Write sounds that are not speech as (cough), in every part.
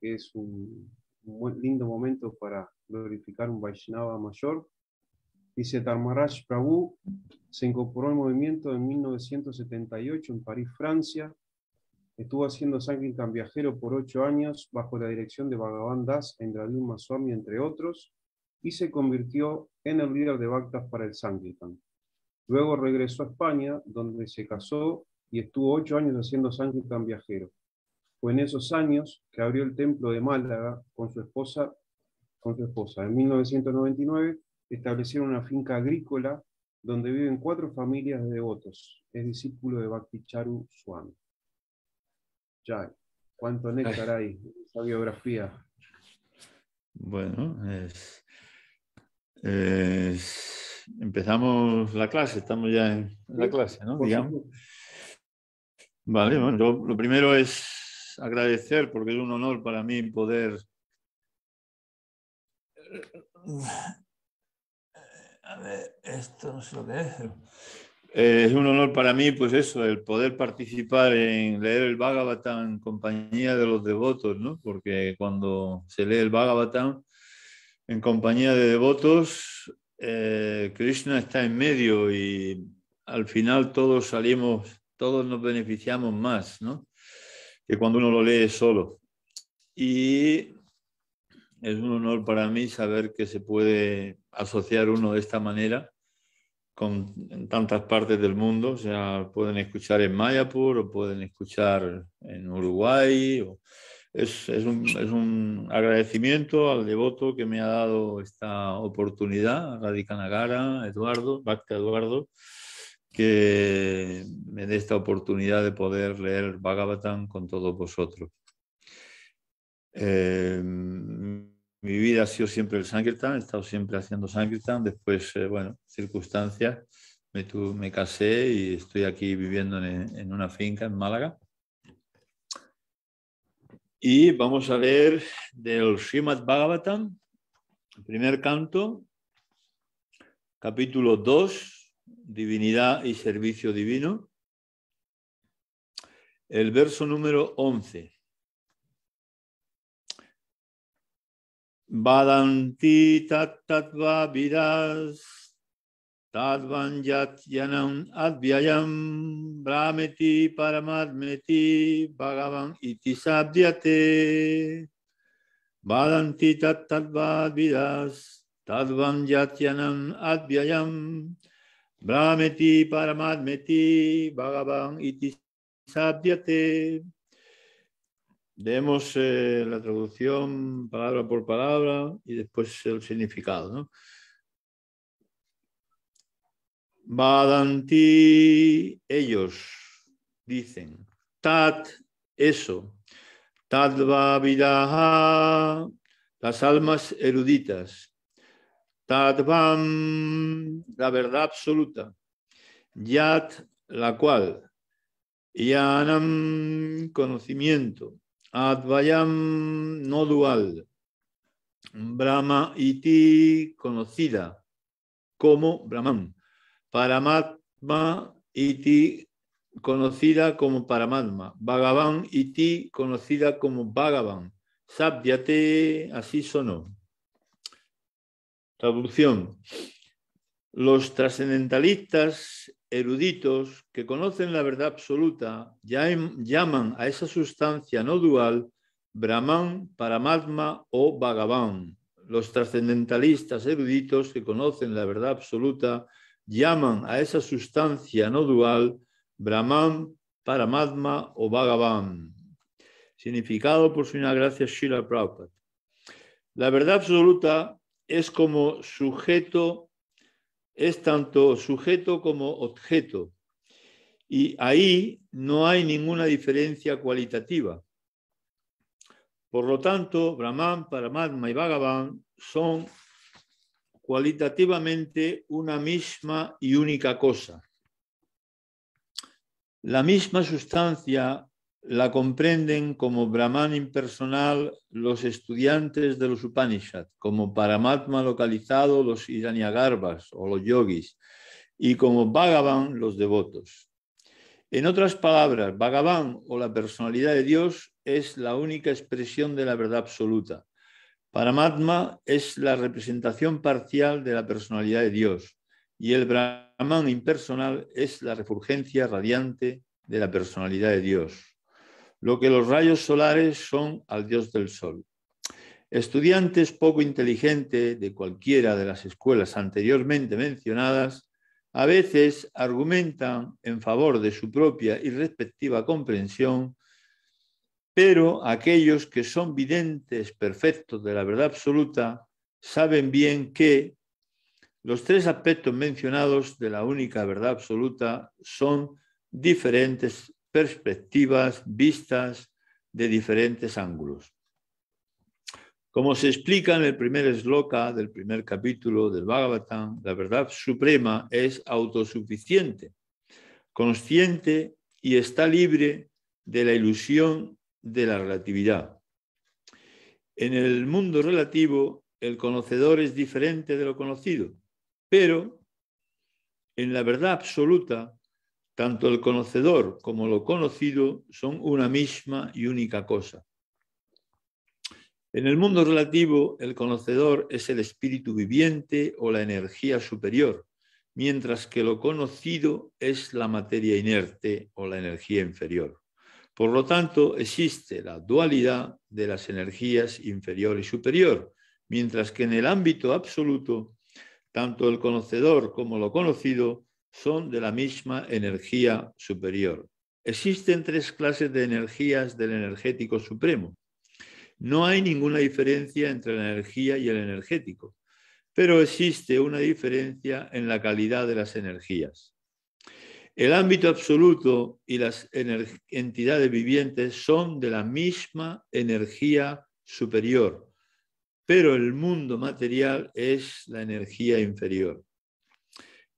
es un lindo momento para glorificar un Vaishnava mayor. Dice Dharmaraj Prabhu se incorporó al movimiento en 1978 en París, Francia. Estuvo haciendo Sankirtan viajero por ocho años bajo la dirección de Bhagavan Das, Endradil Maswami, entre otros, y se convirtió en el líder de Bhaktas para el Sankirtan. Luego regresó a España, donde se casó y estuvo ocho años haciendo Sankirtan viajero. Fue en esos años que abrió el templo de Málaga con su esposa. Con su esposa. En 1999 establecieron una finca agrícola donde viven cuatro familias de devotos. Es discípulo de Bhakticharu Swami. Ya, cuánto néctar hay esa biografía. Bueno, empezamos la clase, estamos ya en la clase, ¿no? Vale, bueno, lo primero es agradecer, porque es un honor para mí poder a ver, esto no sé lo que es. Eh, es un honor para mí, pues eso, el poder participar en leer el Bhagavatam en compañía de los devotos, ¿no? Porque cuando se lee el Bhagavatam en compañía de devotos, eh, Krishna está en medio y al final todos salimos, todos nos beneficiamos más, ¿no? que cuando uno lo lee solo. Y es un honor para mí saber que se puede asociar uno de esta manera con tantas partes del mundo. O sea, pueden escuchar en Mayapur o pueden escuchar en Uruguay. Es, es, un, es, un, agradecimiento al devoto que me ha dado esta oportunidad, Radhika Nagara, Eduardo, Bhakti Eduardo, que me dé esta oportunidad de poder leer Bhagavatam con todos vosotros. Eh, mi vida ha sido siempre el Sankirtan, he estado siempre haciendo Sankirtan, después, eh, bueno, circunstancias, me, me, casé y estoy aquí viviendo en, una finca en Málaga. Y vamos a leer del Srimad Bhagavatam, el primer canto, capítulo 2, divinidad y servicio divino. El verso número 11. Badanti tat tatva vidas tadvan yatyanam yanam advyayam brahmeti paramadmeti bhagavan iti sabdyate. Badanti tat tatva vidas tadvan jatyanam yanam advyayam Brahmeti Paramatmeti Bhagavan Iti sabdiate. Leemos eh, la traducción palabra por palabra y después el significado. ¿no? ellos dicen. Tat, eso. Tadva vidaha, las almas eruditas. Tadvam, la verdad absoluta. Yat, la cual. Yanam, conocimiento. Advayam, no dual. Brahma iti, conocida como Brahman. Paramatma iti, conocida como Paramatma. Bhagavan iti, conocida como Bhagavan. Sabdiate, así sonó. Traducción. Los trascendentalistas eruditos que conocen la verdad absoluta llaman a esa sustancia no dual Brahman, Paramatma o Bhagavan. Los trascendentalistas eruditos que conocen la verdad absoluta llaman a esa sustancia no dual Brahman, Paramatma o Bhagavan. Significado por su gracia Shila Prabhupada. La verdad absoluta es como sujeto, es tanto sujeto como objeto. Y ahí no hay ninguna diferencia cualitativa. Por lo tanto, Brahman, Paramatma y Bhagavan son cualitativamente una misma y única cosa. La misma sustancia la comprenden como Brahman impersonal los estudiantes de los Upanishad, como Paramatma localizado los Iraniagarbas o los yogis, y como Bhagavan los devotos. En otras palabras, Bhagavan o la personalidad de Dios es la única expresión de la verdad absoluta. Paramatma es la representación parcial de la personalidad de Dios y el Brahman impersonal es la refulgencia radiante de la personalidad de Dios lo que los rayos solares son al dios del sol. Estudiantes poco inteligentes de cualquiera de las escuelas anteriormente mencionadas a veces argumentan en favor de su propia y respectiva comprensión, pero aquellos que son videntes perfectos de la verdad absoluta saben bien que los tres aspectos mencionados de la única verdad absoluta son diferentes perspectivas vistas de diferentes ángulos. Como se explica en el primer esloka del primer capítulo del Bhagavatam, la verdad suprema es autosuficiente, consciente y está libre de la ilusión de la relatividad. En el mundo relativo, el conocedor es diferente de lo conocido, pero en la verdad absoluta, tanto el conocedor como lo conocido son una misma y única cosa. En el mundo relativo, el conocedor es el espíritu viviente o la energía superior, mientras que lo conocido es la materia inerte o la energía inferior. Por lo tanto, existe la dualidad de las energías inferior y superior, mientras que en el ámbito absoluto, tanto el conocedor como lo conocido son de la misma energía superior. Existen tres clases de energías del energético supremo. No hay ninguna diferencia entre la energía y el energético, pero existe una diferencia en la calidad de las energías. El ámbito absoluto y las entidades vivientes son de la misma energía superior, pero el mundo material es la energía inferior.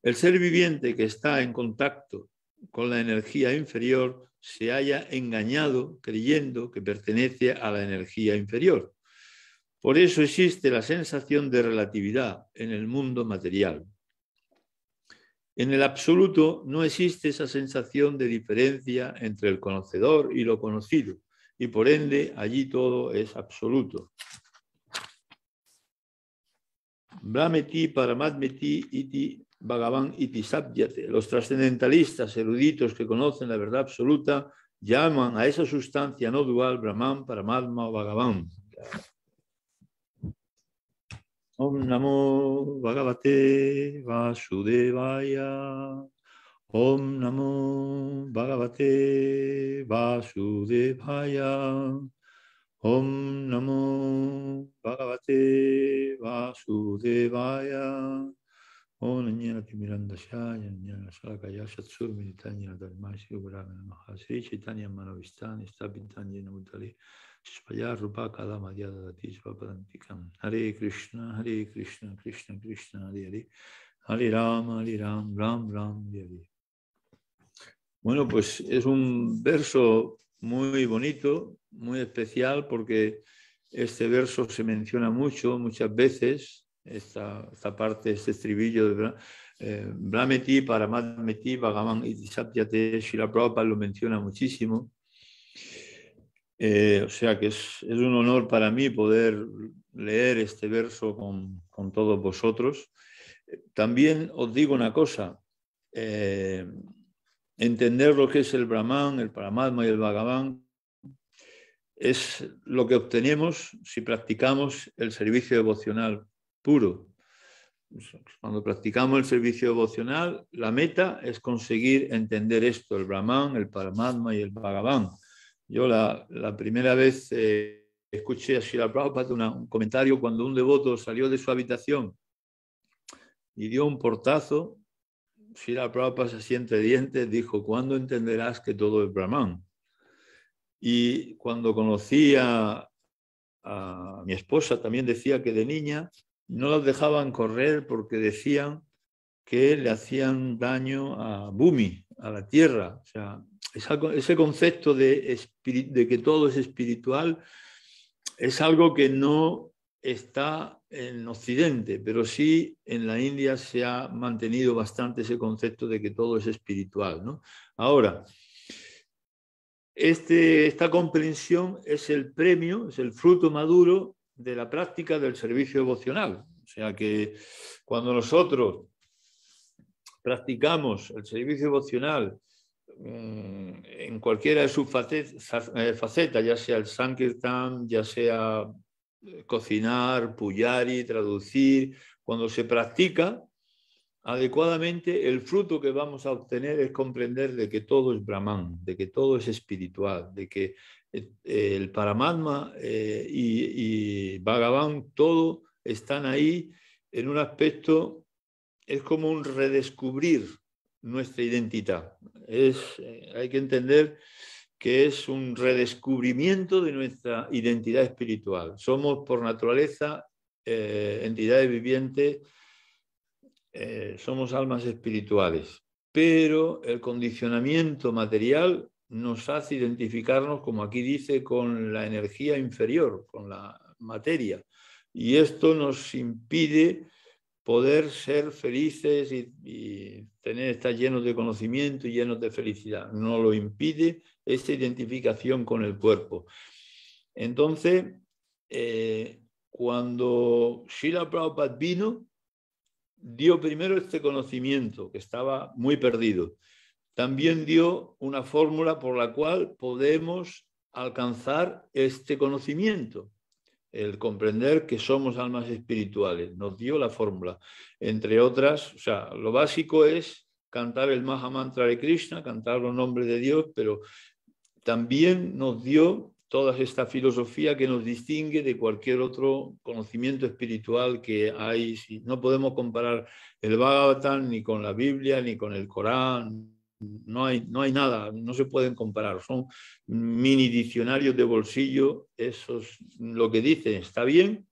El ser viviente que está en contacto con la energía inferior se haya engañado creyendo que pertenece a la energía inferior. Por eso existe la sensación de relatividad en el mundo material. En el absoluto no existe esa sensación de diferencia entre el conocedor y lo conocido, y por ende allí todo es absoluto. Iti, Bhagavan iti Los trascendentalistas eruditos que conocen la verdad absoluta llaman a esa sustancia no dual Brahman, Paramatma o Bhagavan. Om Namo Bhagavate Vasudevaya. Om Namo Bhagavate Vasudevaya. Om Namo Bhagavate Vasudevaya. Om oh, Nanyana Timiranda Shaya, Nanyana Salakaya, Satsur, Militanya, Dalmasi, Ubrahmana Mahasri, Chaitanya Manavistani, Stapintanya Namutali, Svaya Rupa Kalama Dhyada Dati Svapadantikam. Hare Krishna, Hare Krishna, Krishna Krishna, Hare Hare, Hare Rama, Hare Ram, Ram Ram, Hare Hare. Bueno, pues es un verso muy bonito, muy especial, porque este verso se menciona mucho, muchas veces, esta, parte, este estribillo de eh, Brahmeti, Bhagavan y Satyate, la Prabhupada lo menciona muchísimo. Eh, o sea que es, un honor para mí poder leer este verso con, todos vosotros. También os digo una cosa, eh, entender lo que es el Brahman, el Paramatma y el Bhagavan es lo que obtenemos si practicamos el servicio devocional puro. Cuando practicamos el servicio devocional, la meta es conseguir entender esto, el Brahman, el Paramatma y el Bhagavan. Yo la, primera vez eh, escuché a Srila Prabhupada un comentario cuando un devoto salió de su habitación y dio un portazo. Srila Prabhupada se siente dientes dijo, ¿cuándo entenderás que todo es Brahman? Y cuando conocí a mi esposa, también decía que de niña no los dejaban correr porque decían que le hacían daño a Bumi, a la tierra. O sea, ese concepto de, que todo es espiritual es algo que no está en Occidente, pero sí en la India se ha mantenido bastante ese concepto de que todo es espiritual. Ahora, este, esta comprensión es el premio, es el fruto maduro de la práctica del servicio emocional, O sea que cuando nosotros practicamos el servicio emocional mm, en cualquiera de sus eh, facetas, ya sea el Sankirtan, ya sea eh, cocinar, puyari, traducir, cuando se practica adecuadamente, el fruto que vamos a obtener es comprender de que todo es Brahman, de que todo es espiritual, de que eh, el Paramatma eh, y, y, todo están ahí en un aspecto, es como un redescubrir nuestra identidad. Es, eh, hay que entender que es un redescubrimiento de nuestra identidad espiritual. Somos por naturaleza entidades vivientes, somos almas espirituales, pero el condicionamiento material nos hace identificarnos, como aquí dice, con la energía inferior, con la materia. Y esto nos impide poder ser felices y, tener, estar llenos de conocimiento y llenos de felicidad. No lo impide esta identificación con el cuerpo. Entonces, eh, cuando Srila Prabhupada vino, dio primero este conocimiento que estaba muy perdido también dio una fórmula por la cual podemos alcanzar este conocimiento, el comprender que somos almas espirituales. Nos dio la fórmula. Entre otras, o sea, lo básico es cantar el Maha Mantra de Krishna, cantar los nombres de Dios, pero también nos dio toda esta filosofía que nos distingue de cualquier otro conocimiento espiritual que hay. No podemos comparar el Bhagavatam ni con la Biblia, ni con el Corán, no hay, nada, no se pueden comparar. Son mini diccionarios de bolsillo, eso es lo que dicen, está bien,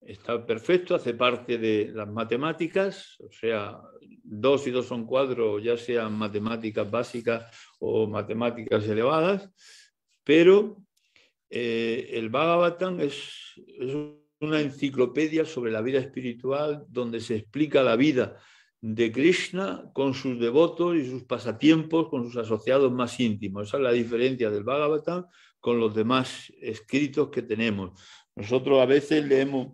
está perfecto, hace parte de las matemáticas, o sea, dos y dos son cuatro, ya sean matemáticas básicas o matemáticas elevadas, pero eh, el Bhagavatam es, es una enciclopedia sobre la vida espiritual donde se explica la vida de Krishna con sus devotos y sus pasatiempos, con sus asociados más íntimos. Esa es la diferencia del Bhagavatam con los demás escritos que tenemos. Nosotros a veces leemos,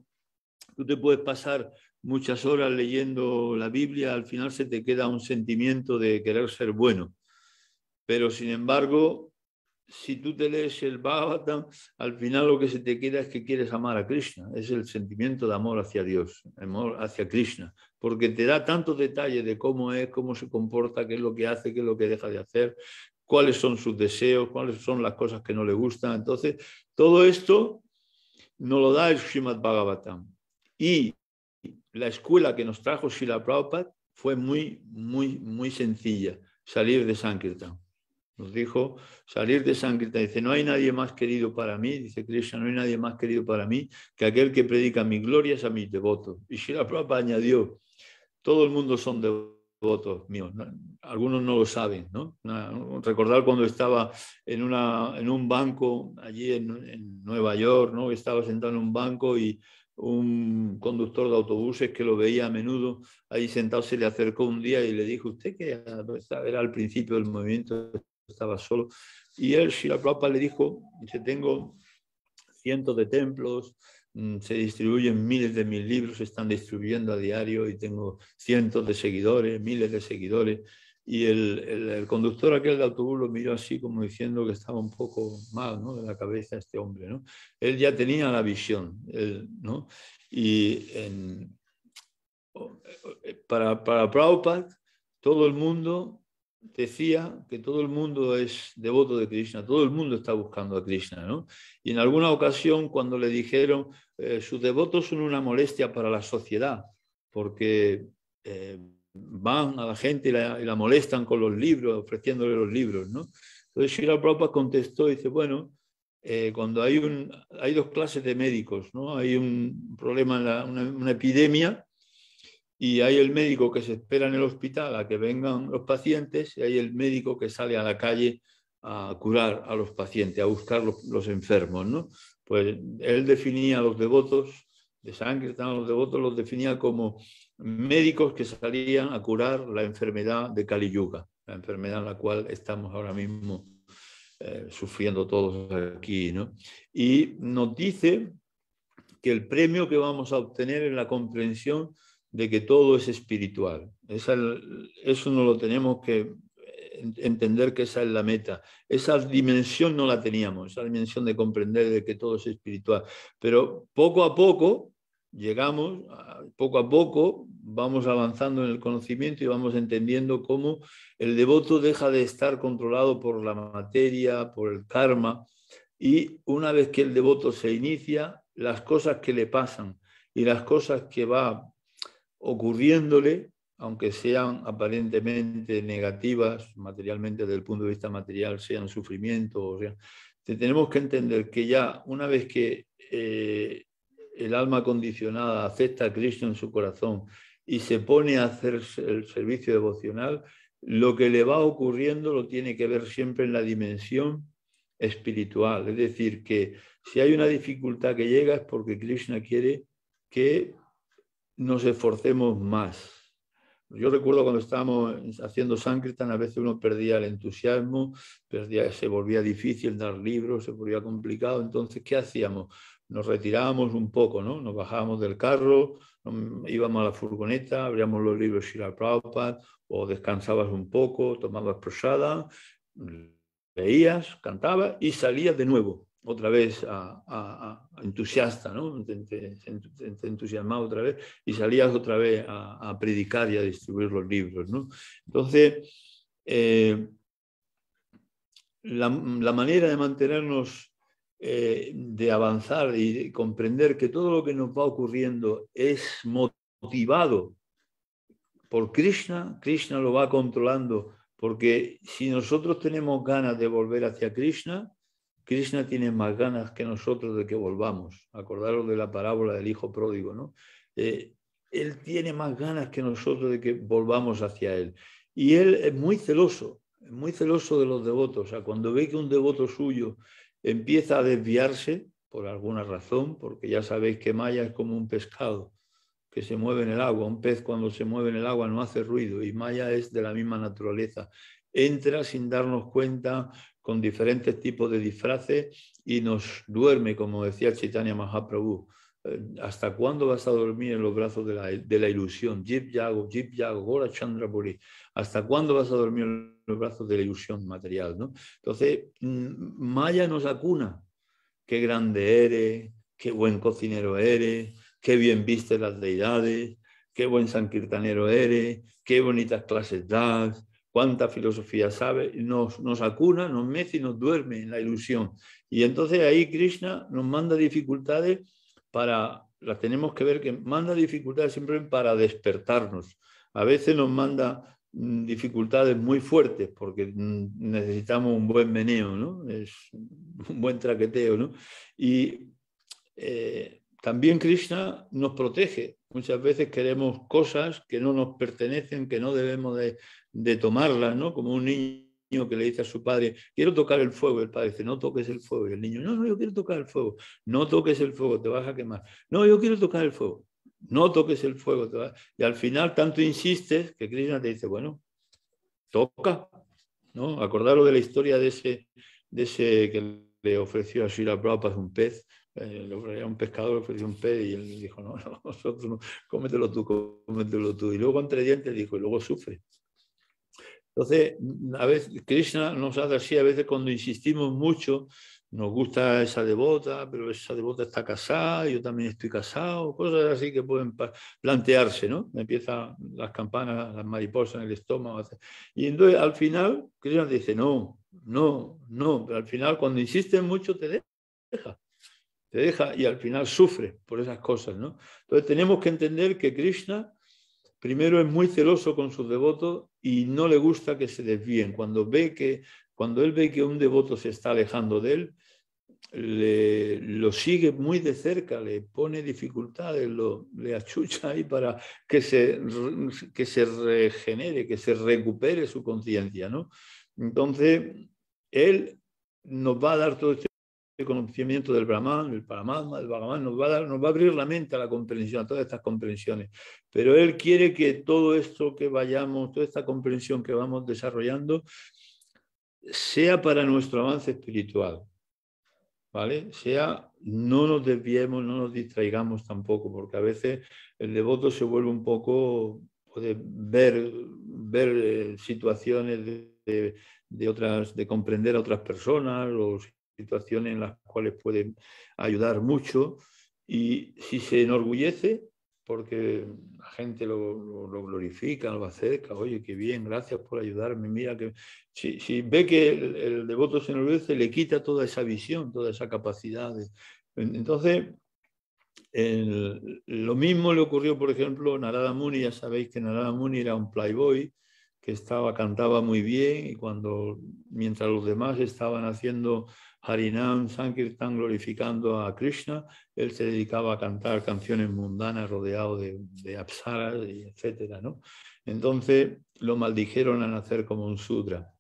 tú te puedes pasar muchas horas leyendo la Biblia, al final se te queda un sentimiento de querer ser bueno. Pero sin embargo, si tú te lees el Bhagavatam, al final lo que se te queda es que quieres amar a Krishna. Es el sentimiento de amor hacia Dios, amor hacia Krishna. Porque te da tantos detalles de cómo es, cómo se comporta, qué es lo que hace, qué es lo que deja de hacer, cuáles son sus deseos, cuáles son las cosas que no le gustan. Entonces, todo esto nos lo da el Srimad Bhagavatam. Y la escuela que nos trajo Srila Prabhupada fue muy, muy, muy sencilla, salir de Sankirtan. Nos dijo salir de sangre, Dice, no hay nadie más querido para mí, dice Krishna, no hay nadie más querido para mí que aquel que predica mi gloria es a mis devotos. Y la Prabhupada añadió, todo el mundo son devotos míos. Algunos no lo saben, ¿no? Recordar cuando estaba en, una, en un banco allí en, Nueva York, ¿no? Estaba sentado en un banco y un conductor de autobuses que lo veía a menudo ahí sentado se le acercó un día y le dijo, usted que era al principio del movimiento estaba solo. Y él, la Prabhupada, le dijo, dice, tengo cientos de templos, mm, se distribuyen miles de mil libros, se están distribuyendo a diario y tengo cientos de seguidores, miles de seguidores. Y el, el, conductor aquel de autobús lo miró así como diciendo que estaba un poco mal ¿no? de la cabeza este hombre. ¿no? Él ya tenía la visión. ¿no? Y eh, eh, para, para Prabhupada, todo el mundo decía que todo el mundo es devoto de Krishna, todo el mundo está buscando a Krishna, ¿no? Y en alguna ocasión cuando le dijeron, eh, sus devotos son una molestia para la sociedad, porque eh, van a la gente y la, molestan con los libros, ofreciéndole los libros, ¿no? Entonces Shira Prabhupada contestó y dice, bueno, eh, cuando hay, un, hay dos clases de médicos, ¿no? Hay un problema, una, una epidemia, y hay el médico que se espera en el hospital a que vengan los pacientes y hay el médico que sale a la calle a curar a los pacientes, a buscar los, los enfermos. ¿no? Pues él definía a los devotos de sangre, los devotos los definía como médicos que salían a curar la enfermedad de Kali Yuga, la enfermedad en la cual estamos ahora mismo eh, sufriendo todos aquí. Y nos dice que el premio que vamos a obtener en la comprensión de que todo es espiritual. eso no lo tenemos que eh, entender que esa es la meta. Esa dimensión no la teníamos, esa dimensión de comprender de que todo es espiritual. Pero poco a poco llegamos, poco a poco vamos avanzando en el conocimiento y vamos entendiendo cómo el devoto deja de estar controlado por la materia, por el karma, y una vez que el devoto se inicia, las cosas que le pasan y las cosas que va ocurriéndole, aunque sean aparentemente negativas materialmente desde el punto de vista material, sean sufrimientos. o sea, tenemos que entender que ya una vez que eh, el alma condicionada acepta a Cristo en su corazón y se pone a hacer el servicio devocional, lo que le va ocurriendo lo tiene que ver siempre en la dimensión espiritual. Es decir, que si hay una dificultad que llega es porque Krishna quiere que nos esforcemos más. Yo recuerdo cuando estábamos haciendo Sankirtan, a veces uno perdía el entusiasmo, se volvía difícil dar libros, se volvía complicado. Entonces, ¿qué hacíamos? Nos retirábamos un poco, ¿no? Nos bajábamos del carro, íbamos a la furgoneta, abríamos los libros Shira Prabhupada, o descansabas un poco, tomabas prosada, veías, cantabas y salías de nuevo otra vez a, entusiasta, ¿no? Te, entusiasmaba otra vez y salías otra vez a, predicar y a distribuir los libros, ¿no? Entonces, eh, la, manera de mantenernos, eh, de avanzar y de comprender que todo lo que nos va ocurriendo es motivado por Krishna, Krishna lo va controlando, porque si nosotros tenemos ganas de volver hacia Krishna, Krishna tiene más ganas que nosotros de que volvamos. Acordaros de la parábola del hijo pródigo, ¿no? Eh, él tiene más ganas que nosotros de que volvamos hacia él. Y él es muy celoso, muy celoso de los devotos. O cuando ve que un devoto suyo empieza a desviarse por alguna razón, porque ya sabéis que Maya es como un pescado que se mueve en el agua. Un pez cuando se mueve en el agua no hace ruido y Maya es de la misma naturaleza. Entra sin darnos cuenta, con diferentes tipos de disfraces y nos duerme, como decía Chaitanya Mahaprabhu. Eh, ¿Hasta cuándo vas a dormir en los brazos de la, de la ilusión? Jip Yago, Jip Yago, Gora Chandrapuri. ¿Hasta cuándo vas a dormir en los brazos de la ilusión material? ¿no? Entonces, mm, Maya nos acuna. Qué grande eres, qué buen cocinero eres, qué bien viste las deidades, qué buen sankirtanero eres, qué bonitas clases das, cuánta filosofía sabe, nos, nos acuna, nos mece y nos duerme en la ilusión. Y entonces ahí Krishna nos manda dificultades para, las tenemos que ver que manda dificultades siempre para despertarnos. A veces nos manda mm, dificultades muy fuertes porque mm, necesitamos un buen meneo, ¿no? Es un buen traqueteo, ¿no? Y eh, también Krishna nos protege. Muchas veces queremos cosas que no nos pertenecen, que no debemos de, tomarlas, ¿no? Como un niño que le dice a su padre, quiero tocar el fuego. El padre dice, no toques el fuego. Y el niño, no, no, yo quiero tocar el fuego. No toques el fuego, te vas a quemar. No, yo quiero tocar el fuego. No toques el fuego. Te vas... Y al final tanto insistes que Krishna te dice, bueno, toca. ¿No? Acordaros de la historia de ese, de ese que le ofreció a Shira Prabhupada un pez eh, ofrecía un pescador le un pez y él dijo, no, (laughs) no, nosotros no, cómetelo tú, cómetelo tú. Y luego entre dientes, dijo, y luego sufre. Entonces, a veces Krishna nos hace así, a veces cuando insistimos mucho, nos gusta esa devota, pero esa devota está casada, yo también estoy casado, cosas así que pueden plantearse, ¿no? Empiezan las campanas, las mariposas en el estómago. Y entonces al final Krishna dice, no, no, no, pero al final cuando insiste mucho te deja te deja y al final sufre por esas cosas, ¿no? Entonces tenemos que entender que Krishna primero es muy celoso con sus devotos y no le gusta que se desvíen. Cuando ve que cuando él ve que un devoto se está alejando de él, lo sigue muy de cerca, le pone dificultades, lo, le achucha ahí para que se, que se regenere, que se recupere su conciencia, ¿no? Entonces, él nos va a dar todo este conocimiento del Brahman, el Paramatma, el Bhagavan, nos va, a nos va a abrir la mente a la comprensión, a todas estas comprensiones. Pero él quiere que todo esto que vayamos, toda esta comprensión que vamos desarrollando, sea para nuestro avance espiritual. ¿Vale? Sea, no nos desviemos, no nos distraigamos tampoco, porque a veces el devoto se vuelve un poco, puede ver, ver eh, situaciones de, otras, de comprender a otras personas, o situaciones en las cuales pueden ayudar mucho y si se enorgullece, porque la gente lo, glorifica, lo acerca, oye, qué bien, gracias por ayudarme, mira que si, ve que el, devoto se enorgullece, le quita toda esa visión, toda esa capacidad. entonces, lo mismo le ocurrió, por ejemplo, a Narada Muni, ya sabéis que Narada Muni era un playboy, que estaba, cantaba muy bien y cuando, mientras los demás estaban haciendo Harinam Sankirtan glorificando a Krishna, él se dedicaba a cantar canciones mundanas rodeado de, apsaras, etc. Entonces lo maldijeron a nacer como un sudra.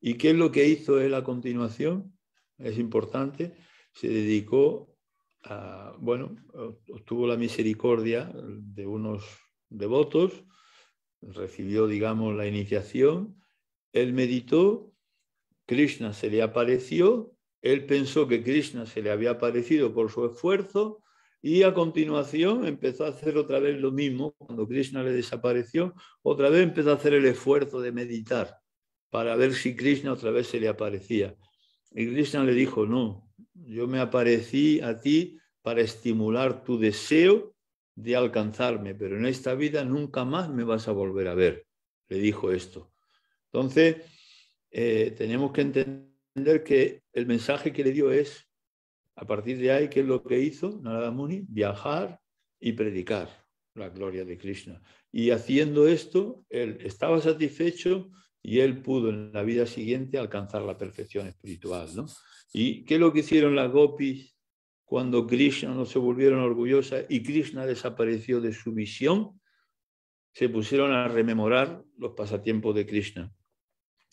¿Y qué es lo que hizo él a continuación? Es importante, se dedicó a, bueno, obtuvo la misericordia de unos devotos, recibió, digamos, la iniciación, él meditó, Krishna se le apareció él pensó que Krishna se le había aparecido por su esfuerzo y a continuación empezó a hacer otra vez lo mismo. Cuando Krishna le desapareció, otra vez empezó a hacer el esfuerzo de meditar para ver si Krishna otra vez se le aparecía. Y Krishna le dijo, no, yo me aparecí a ti para estimular tu deseo de alcanzarme, pero en esta vida nunca más me vas a volver a ver. Le dijo esto. Entonces, eh, tenemos que entender que el mensaje que le dio es, a partir de ahí, que es lo que hizo Narada Muni? Viajar y predicar la gloria de Krishna. Y haciendo esto, él estaba satisfecho y él pudo en la vida siguiente alcanzar la perfección espiritual. ¿no? ¿Y qué lo que hicieron las gopis cuando Krishna no se volvieron orgullosas y Krishna desapareció de su visión? Se pusieron a rememorar los pasatiempos de Krishna.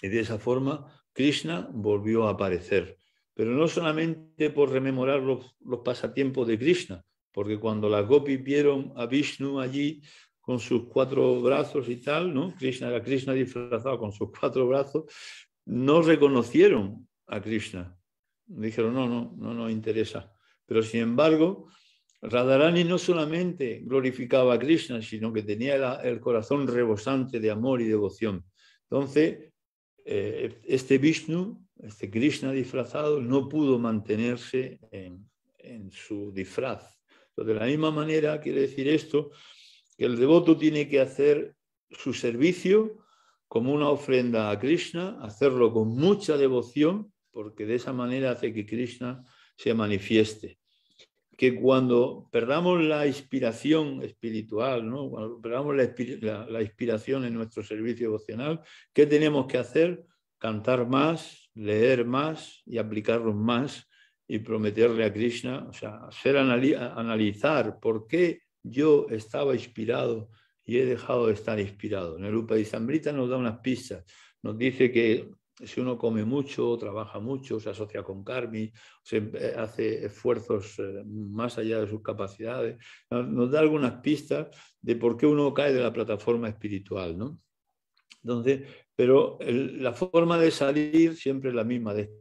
Y de esa forma Krishna volvió a aparecer, pero no solamente por rememorar los, los pasatiempos de Krishna, porque cuando las gopis vieron a Vishnu allí con sus cuatro brazos y tal, ¿no? Krishna la Krishna disfrazado con sus cuatro brazos, no reconocieron a Krishna. Dijeron, no, no, no nos interesa. Pero sin embargo, Radharani no solamente glorificaba a Krishna, sino que tenía el corazón rebosante de amor y devoción. Entonces, eh, este Vishnu, este Krishna disfrazado, no pudo mantenerse en, su disfraz. de la misma manera quiere decir esto, que el devoto tiene que hacer su servicio como una ofrenda a Krishna, hacerlo con mucha devoción, porque de esa manera hace que Krishna se manifieste que cuando perdamos la inspiración espiritual, ¿no? cuando perdamos la, inspiración en nuestro servicio emocional, ¿qué tenemos que hacer? Cantar más, leer más y aplicarnos más y prometerle a Krishna, o sea, hacer analizar por qué yo estaba inspirado y he dejado de estar inspirado. Nerupa y nos da unas pistas, nos dice que si uno come mucho, trabaja mucho, se asocia con Carmi, se eh, hace esfuerzos eh, más allá de sus capacidades, nos da algunas pistas de por qué uno cae de la plataforma espiritual, ¿no? Entonces, pero la forma de salir siempre es la misma, de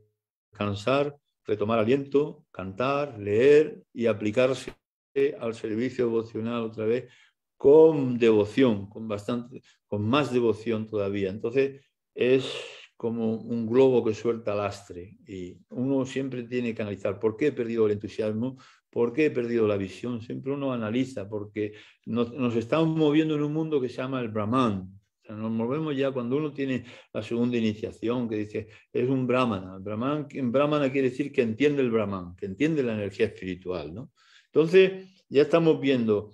descansar, retomar aliento, cantar, leer y aplicarse al servicio devocional otra vez con devoción, con bastante, con más devoción todavía. Entonces, es como un globo que suelta lastre y uno siempre tiene que analizar por qué he perdido el entusiasmo, por qué he perdido la visión, siempre uno analiza porque nos, estamos moviendo en un mundo que se llama el Brahman. nos movemos ya cuando uno tiene la segunda iniciación que dice es un brahmana. brahman. Brahmana quiere decir que entiende el Brahman, que entiende la energía espiritual. ¿no? Entonces ya estamos viendo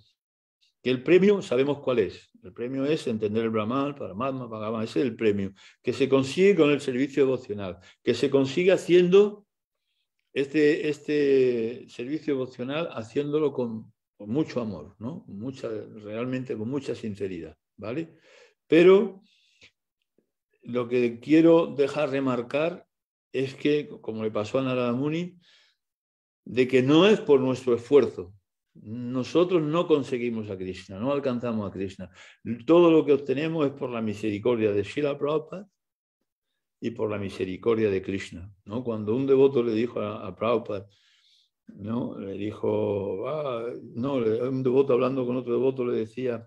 que el premio, sabemos cuál es. El premio es entender el Brahman, Paramatma, Bhagavan, ese es el premio. Que se consigue con el servicio devocional. Que se consigue haciendo este, este servicio devocional, haciéndolo con, mucho amor, ¿no? realmente con mucha sinceridad, ¿vale? Pero lo que quiero dejar remarcar es que, como le pasó a Narada Muni, de que no es por nuestro esfuerzo, nosotros no conseguimos a Krishna, no alcanzamos a Krishna. Todo lo que obtenemos es por la misericordia de Srila Prabhupada y por la misericordia de Krishna. ¿no? Cuando un devoto le dijo a, Prabhupada, ¿no? le dijo, ah", no, un devoto hablando con otro devoto le decía,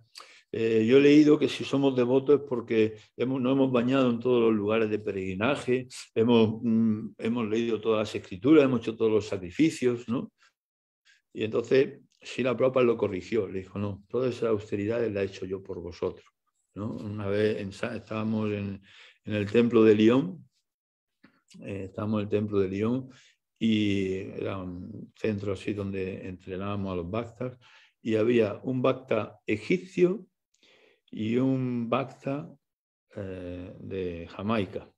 eh, yo he leído que si somos devotos es porque hemos, hemos bañado en todos los lugares de peregrinaje, hemos, mm, hemos leído todas las escrituras, hemos hecho todos los sacrificios, ¿no? Y entonces la propia lo corrigió, le dijo, no, toda esa austeridad la he hecho yo por vosotros. ¿no? Una vez estábamos en, el templo de Lyon, eh, estábamos en el templo de Lyon y era un centro así donde entrenábamos a los bactas y había un bacta egipcio y un bakta eh, de Jamaica.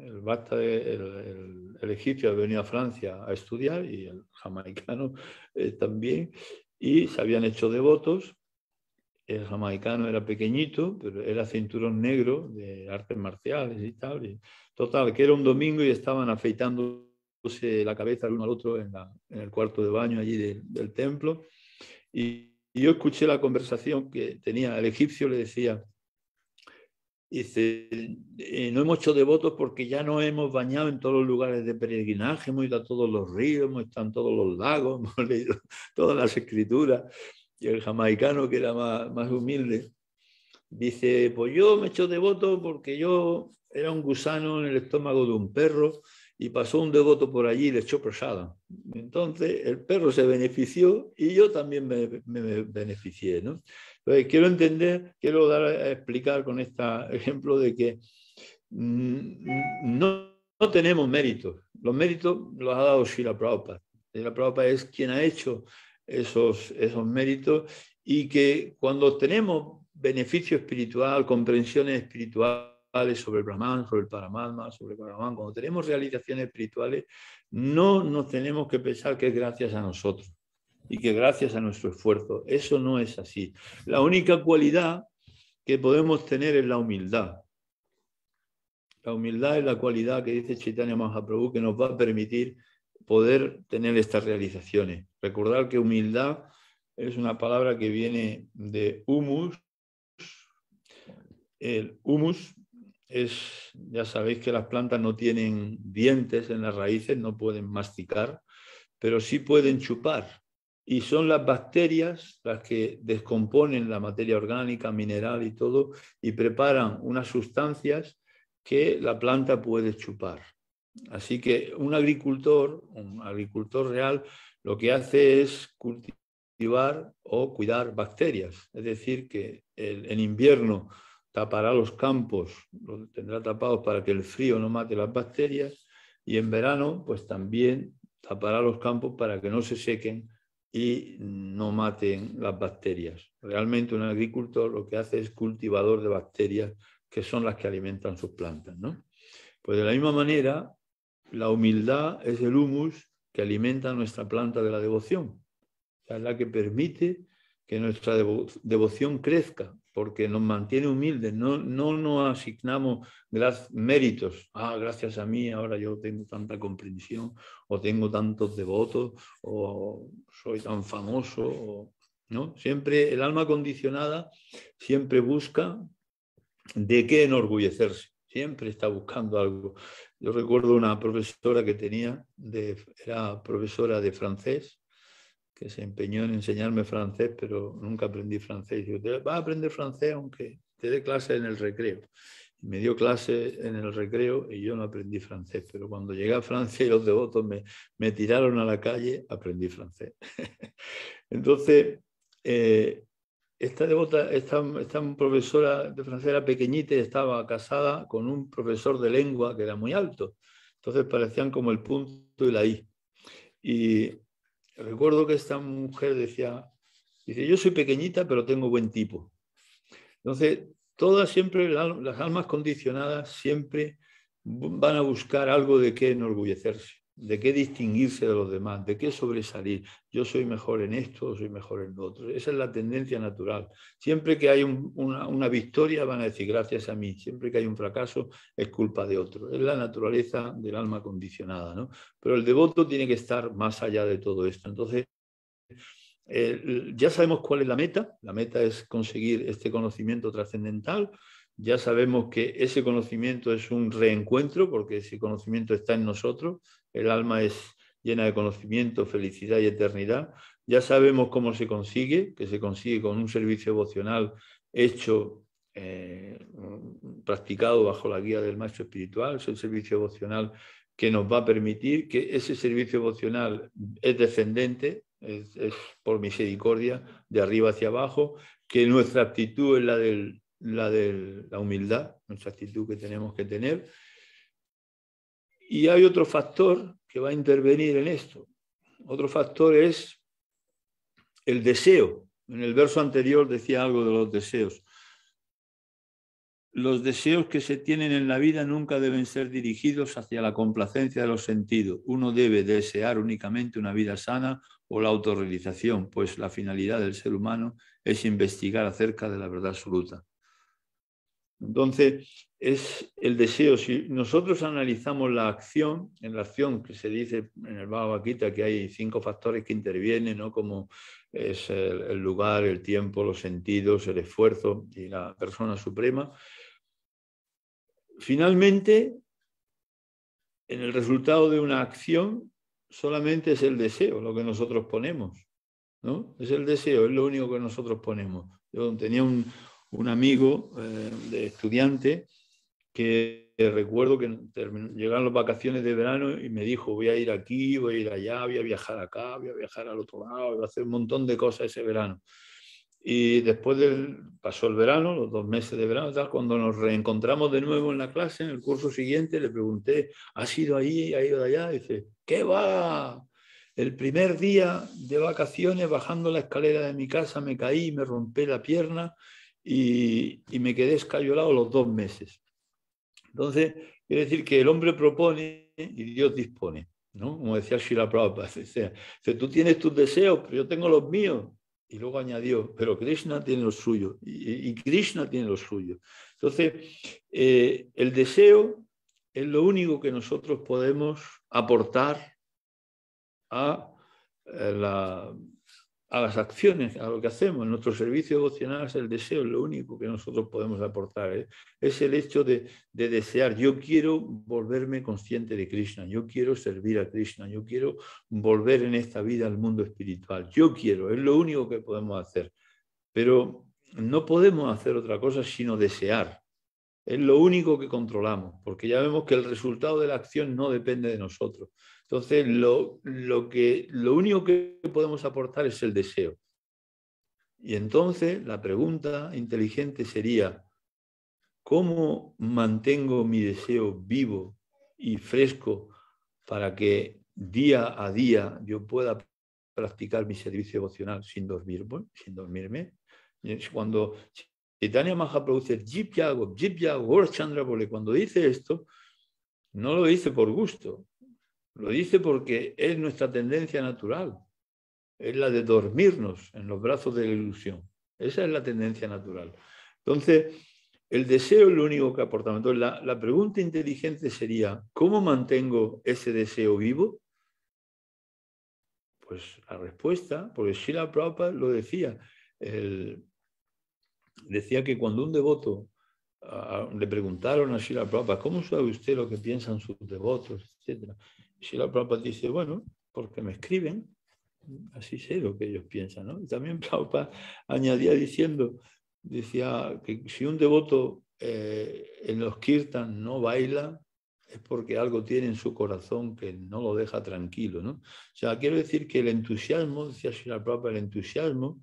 El, egipcio el, el, a Francia a estudiar y el jamaicano eh, también, y se habían hecho devotos. El jamaicano era pequeñito, pero era cinturón negro de artes marciales y tal. total, que era un domingo y estaban afeitándose la cabeza el uno al otro en, el cuarto de baño allí del templo. y yo escuché la conversación que tenía el egipcio, le decía, Dice, este, eh, no hemos hecho devotos porque ya no hemos bañado en todos los lugares de peregrinaje, hemos ido a todos los ríos, hemos estado en todos los lagos, (laughs) hemos leído todas las escrituras. Y el jamaicano, que era más, humilde, dice, pues yo me he hecho devoto porque yo era un gusano en el estómago de un perro y pasó un devoto por allí y le echó presada. Entonces el perro se benefició y yo también me, me beneficié. ¿no? Entonces, quiero entender, quiero dar a explicar con este ejemplo de que mm, no, tenemos méritos. Los méritos los ha dado Shila Prabhupada. la Prabhupada es quien ha hecho esos, esos méritos y que cuando tenemos beneficio espiritual, comprensiones espirituales sobre el Brahman, sobre el Paramatma, sobre el cuando tenemos realizaciones espirituales, no nos tenemos que pensar que es gracias a nosotros y que gracias a nuestro esfuerzo. Eso no es así. La única cualidad que podemos tener es la humildad. La humildad es la cualidad que dice Chaitanya Mahaprabhu que nos va a permitir poder tener estas realizaciones. Recordar que humildad es una palabra que viene de humus. El humus es, ya sabéis que las plantas no tienen dientes en las raíces, no pueden masticar, pero sí pueden chupar y son las bacterias las que descomponen la materia orgánica, mineral y todo, y preparan unas sustancias que la planta puede chupar. Así que un agricultor, un agricultor real, lo que hace es cultivar o cuidar bacterias. Es decir, que en invierno tapará los campos, los tendrá tapados para que el frío no mate las bacterias, y en verano, pues también tapará los campos para que no se sequen y no maten las bacterias. Realmente un agricultor lo que hace es cultivador de bacterias que son las que alimentan sus plantas. Pues de la misma manera, la humildad es el humus que alimenta nuestra planta de la devoción. es la que permite que nuestra devoción crezca porque nos mantiene humildes, no, no nos asignamos méritos. Ah, gracias a mí ahora yo tengo tanta comprensión, o tengo tantos devotos, o soy tan famoso, ¿no? Siempre el alma condicionada siempre busca de qué enorgullecerse, siempre está buscando algo. Yo recuerdo una profesora que tenía, de, era profesora de francés, que se empeñó en enseñarme francés, pero nunca aprendí francés. yo, va a aprender francés aunque te dé clase en el recreo. Y me dio clase en el recreo y yo no aprendí francés, pero cuando llegué a Francia y los devotos me, me tiraron a la calle, aprendí francés. (laughs) Entonces, eh, esta devota, esta, esta, profesora de francés era pequeñita y estaba casada con un profesor de lengua que era muy alto. Entonces parecían como el punto y la I. Y recuerdo que esta mujer decía, dice, yo soy pequeñita, pero tengo buen tipo. Entonces, todas siempre, las almas condicionadas siempre van a buscar algo de qué enorgullecerse de qué distinguirse de los demás, de qué sobresalir. Yo soy mejor en esto, soy mejor en lo otro. Esa es la tendencia natural. Siempre que hay una, victoria van a decir gracias a mí. Siempre que hay un fracaso es culpa de otro. Es la naturaleza del alma condicionada. Pero el devoto tiene que estar más allá de todo esto. Entonces, eh, ya sabemos cuál es la meta. La meta es conseguir este conocimiento trascendental ya sabemos que ese conocimiento es un reencuentro, porque ese conocimiento está en nosotros, el alma es llena de conocimiento, felicidad y eternidad. Ya sabemos cómo se consigue, que se consigue con un servicio emocional hecho, eh, practicado bajo la guía del maestro espiritual, es el servicio emocional que nos va a permitir que ese servicio emocional es descendente, es, es por misericordia, de arriba hacia abajo, que nuestra actitud es la del la de la humildad, nuestra actitud que tenemos que tener. Y hay otro factor que va a intervenir en esto. Otro factor es el deseo. En el verso anterior decía algo de los deseos. Los deseos que se tienen en la vida nunca deben ser dirigidos hacia la complacencia de los sentidos. Uno debe desear únicamente una vida sana o la autorrealización, pues la finalidad del ser humano es investigar acerca de la verdad absoluta. Entonces, es el deseo. Si nosotros analizamos la acción, en la acción que se dice en el Bhagavad Gita que hay cinco factores que intervienen, ¿no? como es el, lugar, el tiempo, los sentidos, el esfuerzo y la persona suprema, finalmente, en el resultado de una acción solamente es el deseo, lo que nosotros ponemos. ¿no? Es el deseo, es lo único que nosotros ponemos. Yo tenía un, un amigo eh, de estudiante que recuerdo que llegaron las vacaciones de verano y me dijo, voy a ir aquí, voy a ir allá, voy a viajar acá, voy a viajar al otro lado, voy a hacer un montón de cosas ese verano. Y después del, pasó el verano, los dos meses de verano, cuando nos reencontramos de nuevo en la clase, en el curso siguiente, le pregunté, ¿has ido ahí, has ido allá? dice, ¿qué va? El primer día de vacaciones, bajando la escalera de mi casa, me caí, me rompí la pierna y, me quedé escayolado los dos meses. Entonces, quiere decir que el hombre propone y Dios dispone, ¿no? Como decía Sri Prabhupada, (laughs) o sea, tú tienes tus deseos, pero yo tengo los míos. Y luego añadió, pero Krishna tiene los suyos, y, Krishna tiene los suyos. Entonces, eh, el deseo es lo único que nosotros podemos aportar a la a las acciones, a lo que hacemos, nuestro servicio devocional es el deseo, es lo único que nosotros podemos aportar, ¿eh? es el hecho de, desear, yo quiero volverme consciente de Krishna, yo quiero servir a Krishna, yo quiero volver en esta vida al mundo espiritual, yo quiero, es lo único que podemos hacer, pero no podemos hacer otra cosa sino desear, es lo único que controlamos, porque ya vemos que el resultado de la acción no depende de nosotros, entonces, lo, único que podemos aportar es el deseo. Y entonces la pregunta inteligente sería, ¿cómo mantengo mi deseo vivo y fresco para que día a día yo pueda practicar mi servicio emocional sin, dormir, sin dormirme? Cuando Titania Maja produce Yago, cuando dice esto, no lo dice por gusto, lo dice porque es nuestra tendencia natural, es la de dormirnos en los brazos de la ilusión. Esa es la tendencia natural. Entonces, el deseo es lo único que aporta Entonces, la, pregunta inteligente sería, ¿cómo mantengo ese deseo vivo? Pues la respuesta, porque Shila Prabhupada lo decía, decía que cuando un devoto ah, le preguntaron a Shila Prabhupada, ¿cómo sabe usted lo que piensan sus devotos? etc.? si la Prabhupada dice, bueno, porque me escriben, así sé lo que ellos piensan. ¿no? Y también (laughs) Prabhupada añadía diciendo, decía que si un devoto eh, en los kirtan no baila, es porque algo tiene en su corazón que no lo deja tranquilo. ¿no? O sea, quiero decir que el entusiasmo, decía la Prabhupada, el entusiasmo